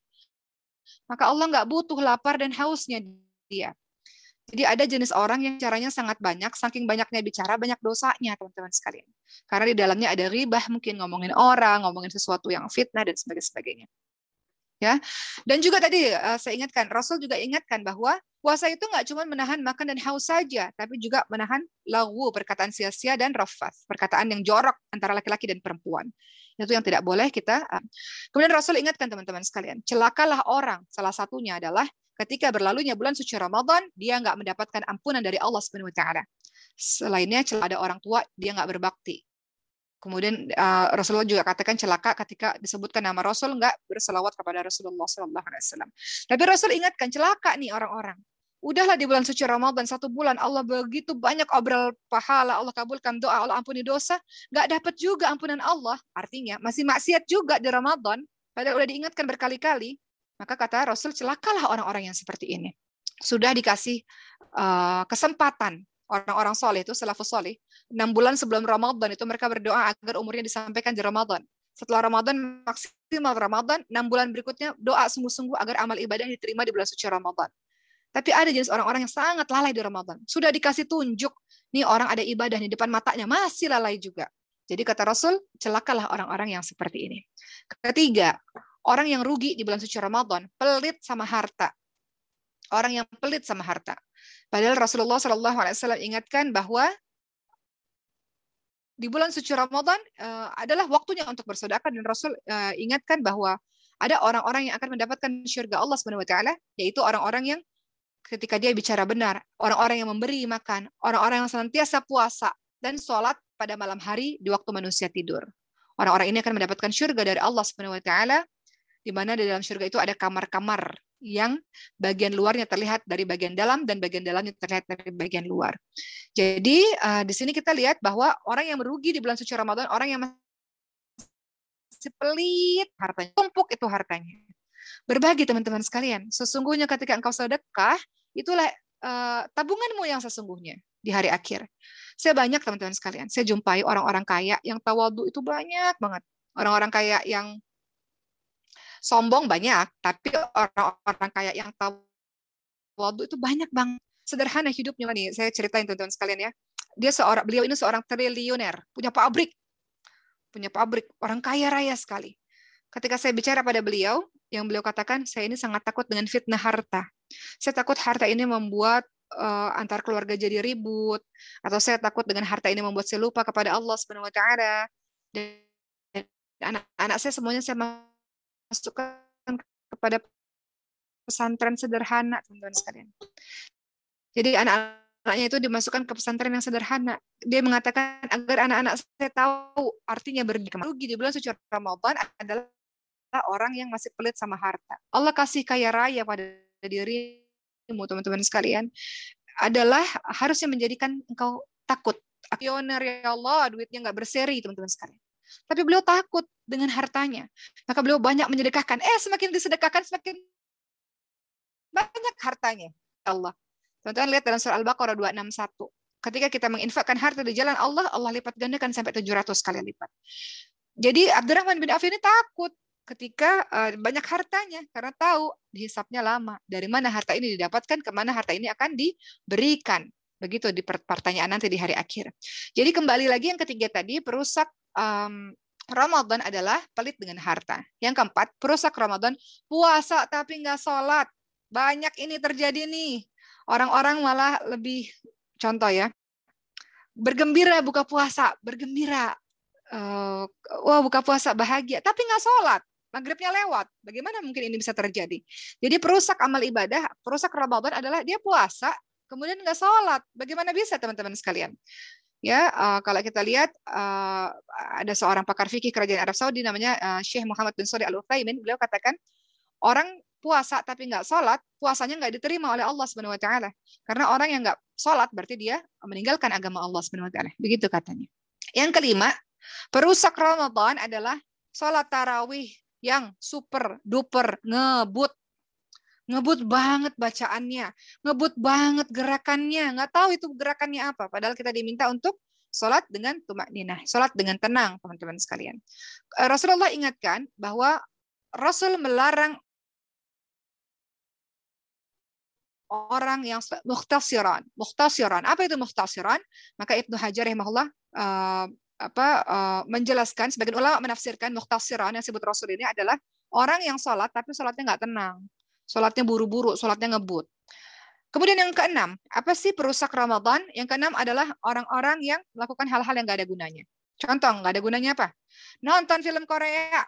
maka Allah nggak butuh lapar dan hausnya dia. Jadi ada jenis orang yang caranya sangat banyak, saking banyaknya bicara, banyak dosanya teman-teman sekalian. Karena di dalamnya ada ribah, mungkin ngomongin orang, ngomongin sesuatu yang fitnah dan sebagainya. Ya, dan juga tadi eh, saya ingatkan, Rasul juga ingatkan bahwa puasa itu nggak cuma menahan makan dan haus saja, tapi juga menahan lagu, perkataan sia-sia dan rafas, perkataan yang jorok antara laki-laki dan perempuan. Itu yang tidak boleh kita. Eh. Kemudian Rasul ingatkan teman-teman sekalian, celakalah orang. Salah satunya adalah ketika berlalunya bulan suci Ramadan, dia nggak mendapatkan ampunan dari Allah Subhanahu wa taala. Selainnya celaka ada orang tua, dia nggak berbakti. Kemudian uh, Rasulullah juga katakan celaka ketika disebutkan nama Rasul nggak berselawat kepada Rasulullah Sallallahu Alaihi Wasallam. Tapi Rasul ingatkan celaka nih orang-orang. Udahlah di bulan suci Ramadan satu bulan Allah begitu banyak obral pahala Allah kabulkan doa Allah ampuni dosa nggak dapat juga ampunan Allah artinya masih maksiat juga di Ramadan padahal udah diingatkan berkali-kali maka kata Rasul, celakalah orang-orang yang seperti ini. Sudah dikasih uh, kesempatan orang-orang soleh itu, selafus soleh, 6 bulan sebelum Ramadan itu mereka berdoa agar umurnya disampaikan di Ramadan. Setelah Ramadan, maksimal Ramadan, 6 bulan berikutnya doa sungguh-sungguh agar amal ibadah diterima di bulan suci Ramadan. Tapi ada jenis orang-orang yang sangat lalai di Ramadan. Sudah dikasih tunjuk, nih orang ada ibadah di depan matanya, masih lalai juga. Jadi kata Rasul, celakalah orang-orang yang seperti ini. Ketiga, Orang yang rugi di bulan suci Ramadan, pelit sama harta. Orang yang pelit sama harta. Padahal Rasulullah Shallallahu Alaihi Wasallam ingatkan bahwa di bulan suci Ramadan uh, adalah waktunya untuk bersedekah dan Rasul uh, ingatkan bahwa ada orang-orang yang akan mendapatkan syurga Allah Subhanahu wa taala yaitu orang-orang yang ketika dia bicara benar, orang-orang yang memberi makan, orang-orang yang senantiasa puasa dan sholat pada malam hari di waktu manusia tidur. Orang-orang ini akan mendapatkan syurga dari Allah Subhanahu wa taala di mana di dalam surga itu ada kamar-kamar yang bagian luarnya terlihat dari bagian dalam dan bagian dalamnya terlihat dari bagian luar. Jadi uh, di sini kita lihat bahwa orang yang merugi di bulan suci Ramadan orang yang masih pelit hartanya, tumpuk itu hartanya. Berbagi teman-teman sekalian, sesungguhnya ketika engkau sedekah, itulah uh, tabunganmu yang sesungguhnya di hari akhir. Saya banyak teman-teman sekalian, saya jumpai orang-orang kaya yang tawadu itu banyak banget. Orang-orang kaya yang sombong banyak, tapi orang-orang kayak yang tawadu itu banyak banget. Sederhana hidupnya nih, saya ceritain teman-teman sekalian ya. Dia seorang beliau ini seorang triliuner, punya pabrik. Punya pabrik, orang kaya raya sekali. Ketika saya bicara pada beliau, yang beliau katakan, saya ini sangat takut dengan fitnah harta. Saya takut harta ini membuat uh, antar keluarga jadi ribut atau saya takut dengan harta ini membuat saya lupa kepada Allah Subhanahu wa taala dan anak-anak saya semuanya saya masukkan kepada pesantren sederhana, teman-teman sekalian. Jadi anak-anaknya itu dimasukkan ke pesantren yang sederhana. Dia mengatakan agar anak-anak saya tahu artinya berdikmat. Rugi di bulan suci Ramadan adalah orang yang masih pelit sama harta. Allah kasih kaya raya pada dirimu, teman-teman sekalian, adalah harusnya menjadikan engkau takut. Aksioner ya Allah, duitnya nggak berseri, teman-teman sekalian. Tapi beliau takut dengan hartanya. Maka beliau banyak menyedekahkan. Eh, semakin disedekahkan, semakin banyak hartanya. Ya Allah. Teman-teman lihat dalam surah Al-Baqarah 261. Ketika kita menginfakkan harta di jalan Allah, Allah lipat gandakan sampai 700 kali lipat. Jadi Abdurrahman bin Auf ini takut ketika eh, banyak hartanya karena tahu dihisapnya lama. Dari mana harta ini didapatkan, kemana harta ini akan diberikan. Begitu di pertanyaan nanti di hari akhir. Jadi kembali lagi yang ketiga tadi, perusak um, Ramadan adalah pelit dengan harta. Yang keempat, perusak Ramadan, puasa tapi nggak sholat. Banyak ini terjadi nih. Orang-orang malah lebih, contoh ya, bergembira buka puasa, bergembira. Uh, wah buka puasa bahagia, tapi nggak sholat. Maghribnya lewat. Bagaimana mungkin ini bisa terjadi? Jadi perusak amal ibadah, perusak Ramadan adalah dia puasa, kemudian nggak sholat. Bagaimana bisa teman-teman sekalian? Ya, uh, kalau kita lihat uh, ada seorang pakar fikih kerajaan Arab Saudi namanya uh, eh, Syekh Muhammad bin Suri Al Utsaimin, beliau katakan orang puasa tapi nggak sholat, puasanya nggak diterima oleh Allah Subhanahu Wa Taala. Karena orang yang nggak sholat berarti dia meninggalkan agama Allah Subhanahu Wa Taala. Begitu katanya. Yang kelima, perusak Ramadan adalah sholat tarawih yang super duper ngebut ngebut banget bacaannya, ngebut banget gerakannya, nggak tahu itu gerakannya apa. Padahal kita diminta untuk sholat dengan tumak ninah, sholat dengan tenang, teman-teman sekalian. Eh, Rasulullah ingatkan bahwa Rasul melarang orang yang muhtasiran. Muhtasiran. Apa itu muhtasiran? Maka Ibnu Hajar rahimahullah uh, apa eh, menjelaskan sebagian ulama menafsirkan muhtasiran yang disebut Rasul ini adalah orang yang sholat tapi sholatnya nggak tenang Sholatnya buru-buru, sholatnya ngebut. Kemudian yang keenam, apa sih perusak Ramadan? Yang keenam adalah orang-orang yang melakukan hal-hal yang gak ada gunanya. Contoh, gak ada gunanya apa? Nonton film Korea,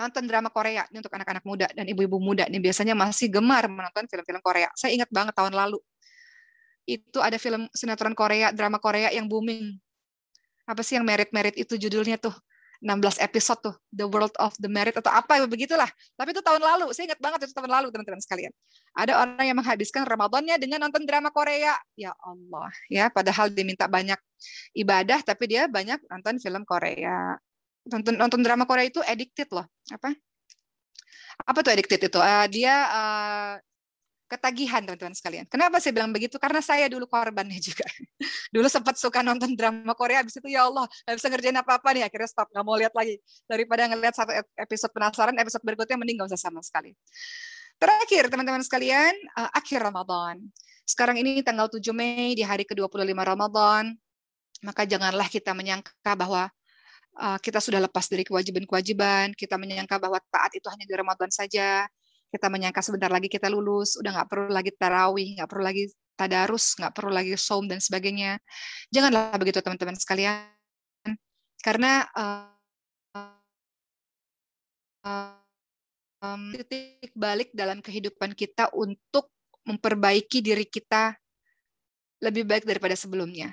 nonton drama Korea ini untuk anak-anak muda dan ibu-ibu muda ini biasanya masih gemar menonton film-film Korea. Saya ingat banget tahun lalu itu ada film sinetron Korea, drama Korea yang booming. Apa sih yang merit-merit itu judulnya tuh? 16 episode tuh The World of the Merit atau apa begitulah. Tapi itu tahun lalu, saya ingat banget itu tahun lalu teman-teman sekalian. Ada orang yang menghabiskan Ramadannya dengan nonton drama Korea. Ya Allah, ya padahal diminta banyak ibadah tapi dia banyak nonton film Korea. Nonton nonton drama Korea itu addicted loh. Apa? Apa tuh addicted itu? Uh, dia uh, ketagihan teman-teman sekalian. Kenapa saya bilang begitu? Karena saya dulu korbannya juga. dulu sempat suka nonton drama Korea, habis itu ya Allah, nggak bisa ngerjain apa-apa nih, akhirnya stop, Gak mau lihat lagi. Daripada ngelihat satu episode penasaran, episode berikutnya mending nggak usah sama sekali. Terakhir, teman-teman sekalian, eh, akhir Ramadan. Sekarang ini tanggal 7 Mei, di hari ke-25 Ramadan, maka janganlah kita menyangka bahwa eh, kita sudah lepas dari kewajiban-kewajiban, kita menyangka bahwa taat itu hanya di Ramadan saja, kita menyangka sebentar lagi kita lulus, udah nggak perlu lagi tarawih, nggak perlu lagi tadarus, nggak perlu lagi som dan sebagainya. Janganlah begitu teman-teman sekalian, karena um, um, titik balik dalam kehidupan kita untuk memperbaiki diri kita lebih baik daripada sebelumnya.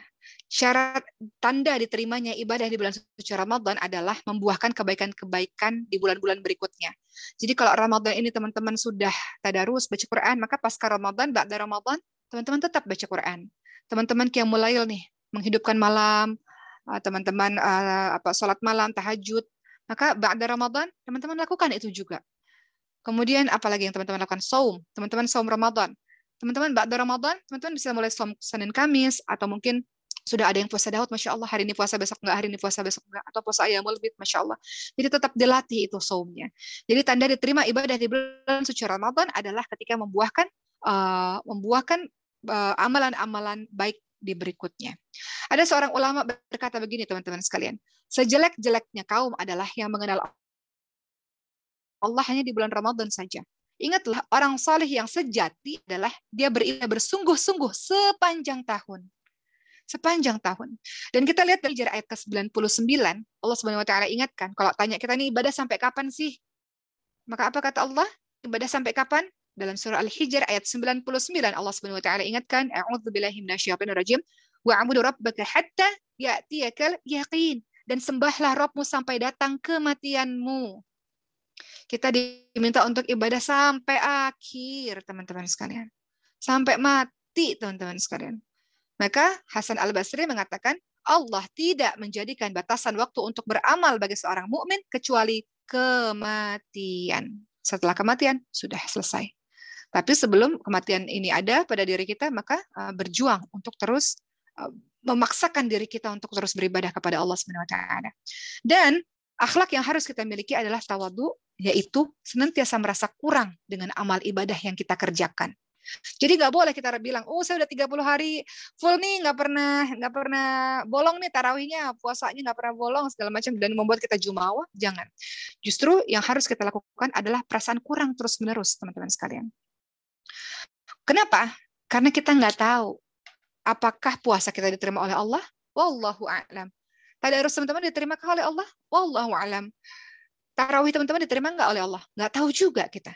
Syarat tanda diterimanya ibadah di bulan suci Ramadan adalah membuahkan kebaikan-kebaikan di bulan-bulan berikutnya. Jadi kalau Ramadan ini teman-teman sudah tadarus, baca Quran, maka pasca Ramadan, ba'da Ramadan, teman-teman tetap baca Quran. Teman-teman yang mulailah nih, menghidupkan malam, eh, teman-teman eh, apa salat malam, tahajud, maka ba'da Ramadan teman-teman lakukan itu juga. Kemudian apalagi yang teman-teman lakukan? Saum, teman-teman saum Ramadan. Teman-teman bakda Ramadan, teman-teman bisa mulai saum Senin Kamis atau mungkin sudah ada yang puasa Daud, masya Allah hari ini puasa besok enggak, hari ini puasa besok enggak, atau puasa ayam lebih masya Allah. Jadi tetap dilatih itu saumnya. Jadi tanda diterima ibadah di bulan suci Ramadan adalah ketika membuahkan uh, membuahkan uh, amalan-amalan baik di berikutnya. Ada seorang ulama berkata begini teman-teman sekalian, sejelek-jeleknya kaum adalah yang mengenal Allah hanya di bulan Ramadan saja. Ingatlah orang salih yang sejati adalah dia beribadah bersungguh-sungguh sepanjang tahun sepanjang tahun. Dan kita lihat dari ayat ke-99, Allah Subhanahu wa taala ingatkan, kalau tanya kita nih ibadah sampai kapan sih? Maka apa kata Allah? Ibadah sampai kapan? Dalam surah Al-Hijr ayat 99 Allah Subhanahu wa taala ingatkan, billahi minasyaitonir rajim, a'budu rabbaka hatta ya'tiyakal yaqin." Dan sembahlah Rabbmu sampai datang kematianmu kita diminta untuk ibadah sampai akhir, teman-teman sekalian. Sampai mati, teman-teman sekalian. Maka Hasan Al-Basri mengatakan, Allah tidak menjadikan batasan waktu untuk beramal bagi seorang mukmin kecuali kematian. Setelah kematian sudah selesai. Tapi sebelum kematian ini ada pada diri kita, maka eh, berjuang untuk terus eh, memaksakan diri kita untuk terus beribadah kepada Allah Subhanahu wa taala. Dan akhlak yang harus kita miliki adalah tawadu, yaitu senantiasa merasa kurang dengan amal ibadah yang kita kerjakan. Jadi nggak boleh kita bilang, oh saya udah 30 hari full nih, nggak pernah nggak pernah bolong nih tarawihnya, puasanya nggak pernah bolong segala macam dan membuat kita jumawa, jangan. Justru yang harus kita lakukan adalah perasaan kurang terus menerus, teman-teman sekalian. Kenapa? Karena kita nggak tahu apakah puasa kita diterima oleh Allah. Wallahu a'lam. Tadi harus teman-teman diterima oleh Allah? Wallahu a'lam. Tarawih teman-teman diterima nggak oleh Allah? Nggak tahu juga kita.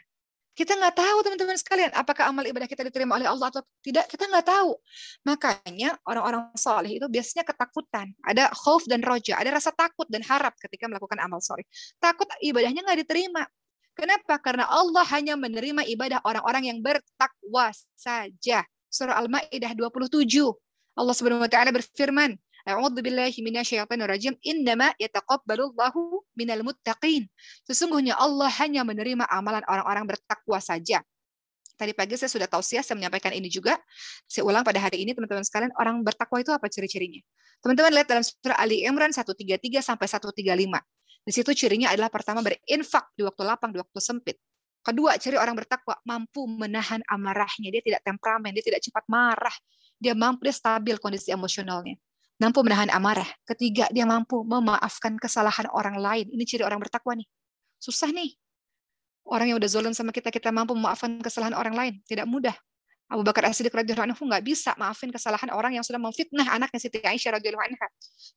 Kita nggak tahu teman-teman sekalian apakah amal ibadah kita diterima oleh Allah atau tidak, kita nggak tahu. Makanya orang-orang soleh itu biasanya ketakutan. Ada khauf dan roja, ada rasa takut dan harap ketika melakukan amal soleh. Takut ibadahnya nggak diterima. Kenapa? Karena Allah hanya menerima ibadah orang-orang yang bertakwa saja. Surah Al-Maidah 27. Allah Subhanahu wa taala berfirman, A'udzu billahi minasyaitonir rajim. Innama yataqabbalullahu minal muttaqin. Sesungguhnya Allah hanya menerima amalan orang-orang bertakwa saja. Tadi pagi saya sudah tausiah, saya menyampaikan ini juga. Saya ulang pada hari ini, teman-teman sekalian, orang bertakwa itu apa ciri-cirinya? Teman-teman lihat dalam surah Ali Imran 133 sampai 135. Di situ cirinya adalah pertama berinfak di waktu lapang, di waktu sempit. Kedua, ciri orang bertakwa mampu menahan amarahnya. Dia tidak temperamen, dia tidak cepat marah. Dia mampu, dia stabil kondisi emosionalnya mampu menahan amarah. Ketiga, dia mampu memaafkan kesalahan orang lain. Ini ciri orang bertakwa nih. Susah nih. Orang yang udah zolim sama kita, kita mampu memaafkan kesalahan orang lain. Tidak mudah. Abu Bakar As-Siddiq radhiyallahu anhu nggak bisa maafin kesalahan orang yang sudah memfitnah anaknya Siti Aisyah radhiyallahu anha.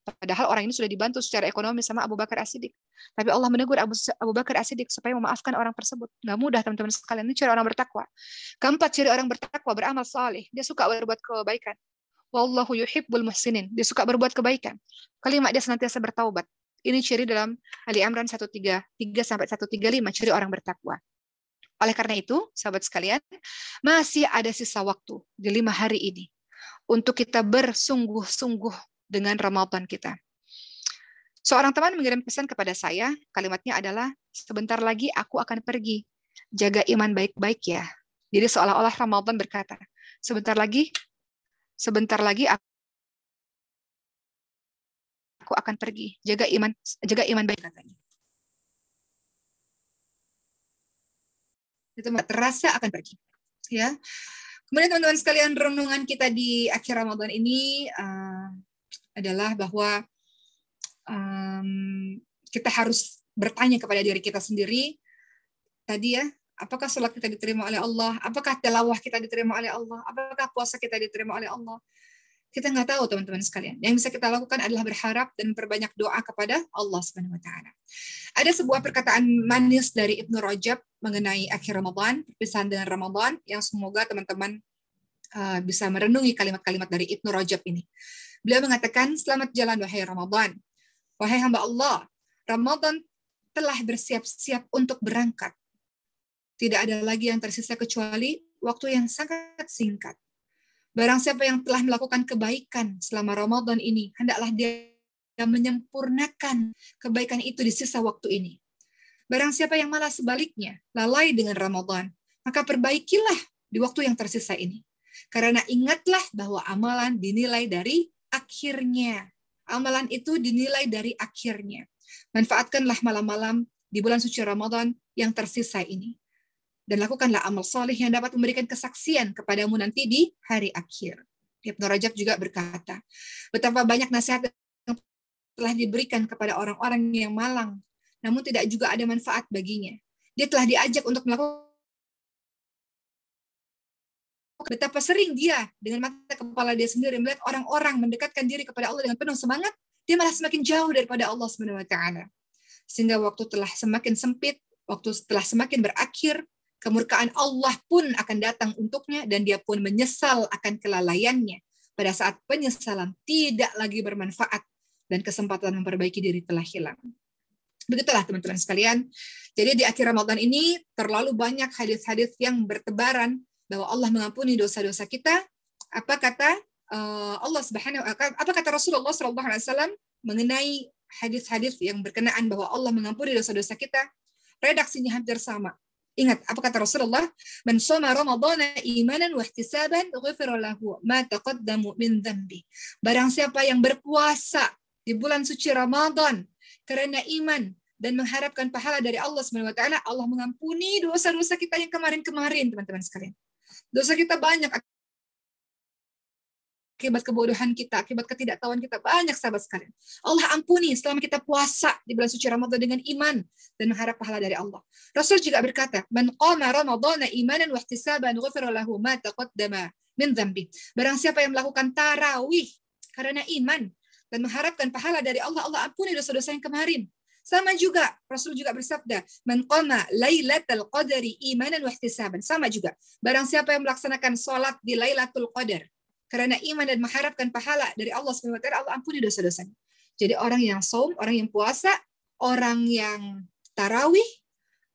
Padahal orang ini sudah dibantu secara ekonomi sama Abu Bakar As-Siddiq. Tapi Allah menegur Abu, Abu Bakar As-Siddiq supaya memaafkan orang tersebut. Nggak mudah teman-teman sekalian. Ini ciri orang bertakwa. Keempat ciri orang bertakwa beramal saleh. Dia suka berbuat kebaikan. Wallahu yuhibbul muhsinin. Dia suka berbuat kebaikan. Kalimat dia senantiasa bertaubat. Ini ciri dalam Ali Imran 133 sampai 135, ciri orang bertakwa. Oleh karena itu, sahabat sekalian, masih ada sisa waktu di lima hari ini untuk kita bersungguh-sungguh dengan Ramadan kita. Seorang teman mengirim pesan kepada saya, kalimatnya adalah, sebentar lagi aku akan pergi, jaga iman baik-baik ya. Jadi seolah-olah Ramadan berkata, sebentar lagi sebentar lagi aku akan pergi. Jaga iman, jaga iman baik katanya. Itu terasa akan pergi. Ya. Kemudian teman-teman sekalian renungan kita di akhir Ramadan ini uh, adalah bahwa um, kita harus bertanya kepada diri kita sendiri tadi ya apakah sholat kita diterima oleh Allah, apakah telawah kita diterima oleh Allah, apakah puasa kita diterima oleh Allah. Kita nggak tahu teman-teman sekalian. Yang bisa kita lakukan adalah berharap dan memperbanyak doa kepada Allah Subhanahu wa taala. Ada sebuah perkataan manis dari Ibnu Rajab mengenai akhir Ramadan, perpisahan dengan Ramadan yang semoga teman-teman eh, bisa merenungi kalimat-kalimat dari Ibnu Rajab ini. Beliau mengatakan, "Selamat jalan wahai Ramadan. Wahai hamba Allah, Ramadan telah bersiap-siap untuk berangkat tidak ada lagi yang tersisa kecuali waktu yang sangat singkat. Barang siapa yang telah melakukan kebaikan selama Ramadan ini, hendaklah dia menyempurnakan kebaikan itu di sisa waktu ini. Barang siapa yang malah sebaliknya, lalai dengan Ramadan, maka perbaikilah di waktu yang tersisa ini. Karena ingatlah bahwa amalan dinilai dari akhirnya. Amalan itu dinilai dari akhirnya. Manfaatkanlah malam-malam di bulan suci Ramadan yang tersisa ini dan lakukanlah amal soleh yang dapat memberikan kesaksian kepadamu nanti di hari akhir. Ibnu Rajab juga berkata, betapa banyak nasihat yang telah diberikan kepada orang-orang yang malang, namun tidak juga ada manfaat baginya. Dia telah diajak untuk melakukan betapa sering dia dengan mata kepala dia sendiri melihat orang-orang mendekatkan diri kepada Allah dengan penuh semangat, dia malah semakin jauh daripada Allah SWT. Sehingga waktu telah semakin sempit, waktu telah semakin berakhir, Kemurkaan Allah pun akan datang untuknya dan dia pun menyesal akan kelalaiannya. Pada saat penyesalan tidak lagi bermanfaat dan kesempatan memperbaiki diri telah hilang. Begitulah teman-teman sekalian. Jadi di akhir Ramadan ini terlalu banyak hadis-hadis yang bertebaran bahwa Allah mengampuni dosa-dosa kita. Apa kata eh, Allah Subhanahu apa kata Rasulullah SAW. alaihi wasallam mengenai hadis-hadis yang berkenaan bahwa Allah mengampuni dosa-dosa kita? Redaksinya hampir sama. Ingat, apa kata Rasulullah? Man shoma Ramadana imanan wa ihtisaban ghufira lahu ma taqaddamu min dhanbi. Barang siapa yang berpuasa di bulan suci Ramadan karena iman dan mengharapkan pahala dari Allah Subhanahu wa taala, Allah mengampuni dosa-dosa kita yang kemarin-kemarin, teman-teman sekalian. Dosa kita banyak akibat kebodohan kita, akibat ketidaktahuan kita. Banyak sahabat sekalian. Allah ampuni selama kita puasa di bulan suci Ramadan dengan iman dan mengharap pahala dari Allah. Rasul juga berkata, "Man qama Ramadana imanan wa ihtisaban lahu ma taqaddama min zambi. Barang siapa yang melakukan tarawih karena iman dan mengharapkan pahala dari Allah, Allah ampuni dosa-dosa yang kemarin. Sama juga Rasul juga bersabda, "Man qama laylatul qadari imanan wa ihtisaban." Sama juga. Barang siapa yang melaksanakan sholat di Lailatul Qadar karena iman dan mengharapkan pahala dari Allah SWT, Allah ampuni dosa-dosanya. Jadi orang yang saum, orang yang puasa, orang yang tarawih,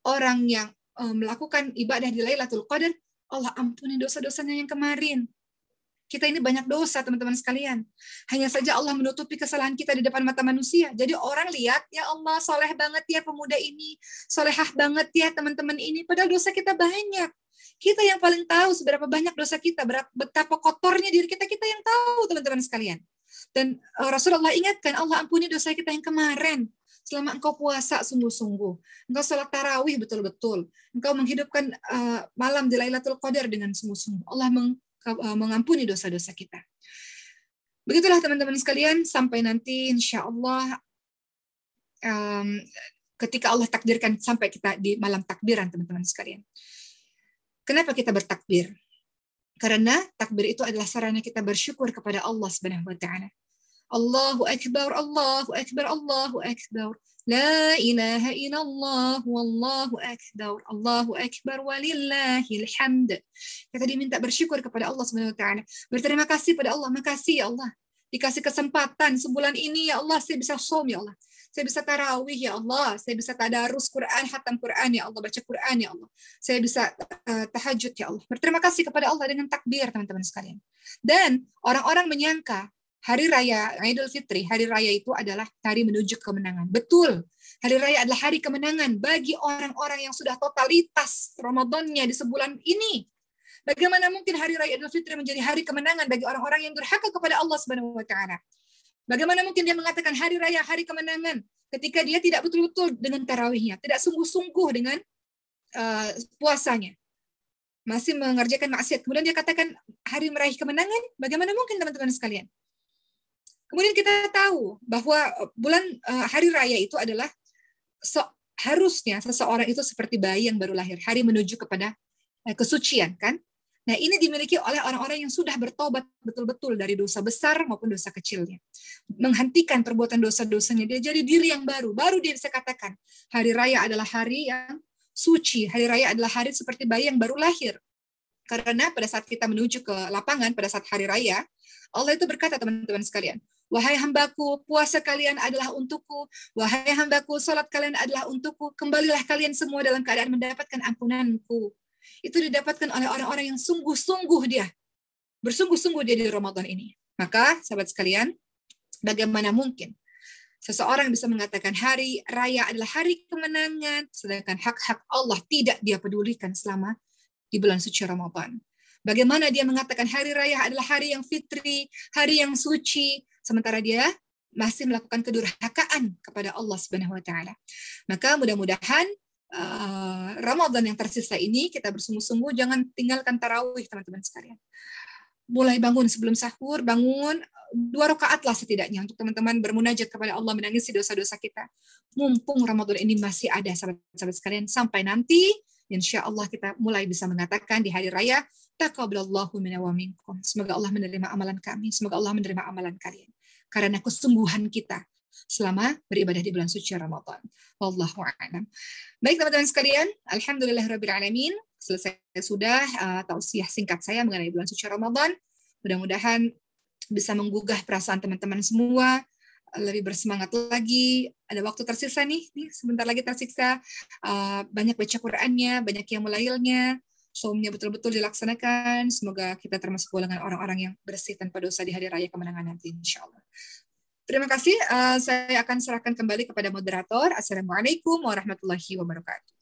orang yang e, melakukan ibadah di Lailatul Qadar, Allah ampuni dosa-dosanya yang kemarin. Kita ini banyak dosa, teman-teman sekalian. Hanya saja Allah menutupi kesalahan kita di depan mata manusia. Jadi orang lihat, ya Allah, soleh banget ya pemuda ini, solehah banget ya teman-teman ini. Padahal dosa kita banyak. Kita yang paling tahu seberapa banyak dosa kita, betapa kotornya diri kita, kita yang tahu teman-teman sekalian. Dan eh, Rasulullah ingatkan, Allah ampuni dosa kita yang kemarin. Selama engkau puasa sungguh-sungguh, engkau sholat tarawih betul-betul, engkau menghidupkan uh, malam di Lailatul Qadar dengan sungguh-sungguh. Allah meng, uh, mengampuni dosa-dosa kita. Begitulah teman-teman sekalian, sampai nanti insya Allah um, ketika Allah takdirkan sampai kita di malam takbiran teman-teman sekalian. Kenapa kita bertakbir? Karena takbir itu adalah sarana kita bersyukur kepada Allah Subhanahu wa taala. Allahu akbar, Allahu akbar, Allahu akbar. La ilaha illallah wallahu akbar. Allahu akbar walillahil hamd. Kita diminta bersyukur kepada Allah Subhanahu wa taala. Berterima kasih pada Allah, makasih ya Allah. Dikasih kesempatan sebulan ini ya Allah saya bisa som ya Allah. Saya bisa tarawih ya Allah, saya bisa tadarus Quran, hatam Quran ya Allah, baca Quran ya Allah. Saya bisa eh, tahajud ya Allah. Berterima kasih kepada Allah dengan takbir teman-teman sekalian. Dan orang-orang menyangka hari raya Idul Fitri, hari raya itu adalah hari menuju kemenangan. Betul. Hari raya adalah hari kemenangan bagi orang-orang yang sudah totalitas Ramadannya di sebulan ini. Bagaimana mungkin hari raya Idul Fitri menjadi hari kemenangan bagi orang-orang yang durhaka kepada Allah Subhanahu wa taala? Bagaimana mungkin dia mengatakan hari raya, hari kemenangan, ketika dia tidak betul-betul dengan tarawihnya, tidak sungguh-sungguh dengan uh, puasanya, masih mengerjakan maksiat. Kemudian dia katakan hari meraih kemenangan, bagaimana mungkin teman-teman sekalian? Kemudian kita tahu bahwa eh, bulan uh, hari raya itu adalah so, harusnya seseorang itu seperti bayi yang baru lahir, hari menuju kepada uh, kesucian kan? Nah, ini dimiliki oleh orang-orang yang sudah bertobat betul-betul dari dosa besar maupun dosa kecilnya. Menghentikan perbuatan dosa-dosanya dia jadi diri yang baru. Baru dia bisa katakan, hari raya adalah hari yang suci. Hari raya adalah hari seperti bayi yang baru lahir. Karena pada saat kita menuju ke lapangan pada saat hari raya, Allah itu berkata teman-teman sekalian, Wahai hambaku, puasa kalian adalah untukku. Wahai hambaku, sholat kalian adalah untukku. Kembalilah kalian semua dalam keadaan mendapatkan ampunanku itu didapatkan oleh orang-orang yang sungguh-sungguh dia. Bersungguh-sungguh dia di Ramadan ini. Maka, sahabat sekalian, bagaimana mungkin seseorang bisa mengatakan hari raya adalah hari kemenangan, sedangkan hak-hak Allah tidak dia pedulikan selama di bulan suci Ramadan. Bagaimana dia mengatakan hari raya adalah hari yang fitri, hari yang suci, sementara dia masih melakukan kedurhakaan kepada Allah Subhanahu wa taala. Maka mudah-mudahan Eh, Ramadan yang tersisa ini kita bersungguh-sungguh jangan tinggalkan tarawih teman-teman sekalian. Mulai bangun sebelum sahur, bangun dua rakaat lah setidaknya untuk teman-teman bermunajat kepada Allah menangisi dosa-dosa kita. Mumpung Ramadan ini masih ada sahabat-sahabat sekalian sampai nanti insya Allah kita mulai bisa mengatakan di hari raya taqabbalallahu minna wa minkum. Semoga Allah menerima amalan kami, semoga Allah menerima amalan kalian. Karena kesungguhan kita, selama beribadah di bulan suci Ramadan. Wallahu a'lam. Baik teman-teman sekalian, Alhamdulillah alhamdulillahirabbil alamin. Selesai sudah uh, tausiah singkat saya mengenai bulan suci Ramadan. Mudah-mudahan bisa menggugah perasaan teman-teman semua eh, lebih bersemangat lagi. Ada waktu tersisa nih, nih sebentar lagi tersiksa. Uh, eh, banyak baca Qur'annya, banyak yang mulailnya. saumnya betul-betul dilaksanakan. Semoga kita termasuk golongan orang-orang yang bersih tanpa dosa di hari raya kemenangan nanti insya Allah. Terima kasih. Uh, saya akan serahkan kembali kepada moderator. Assalamualaikum warahmatullahi wabarakatuh.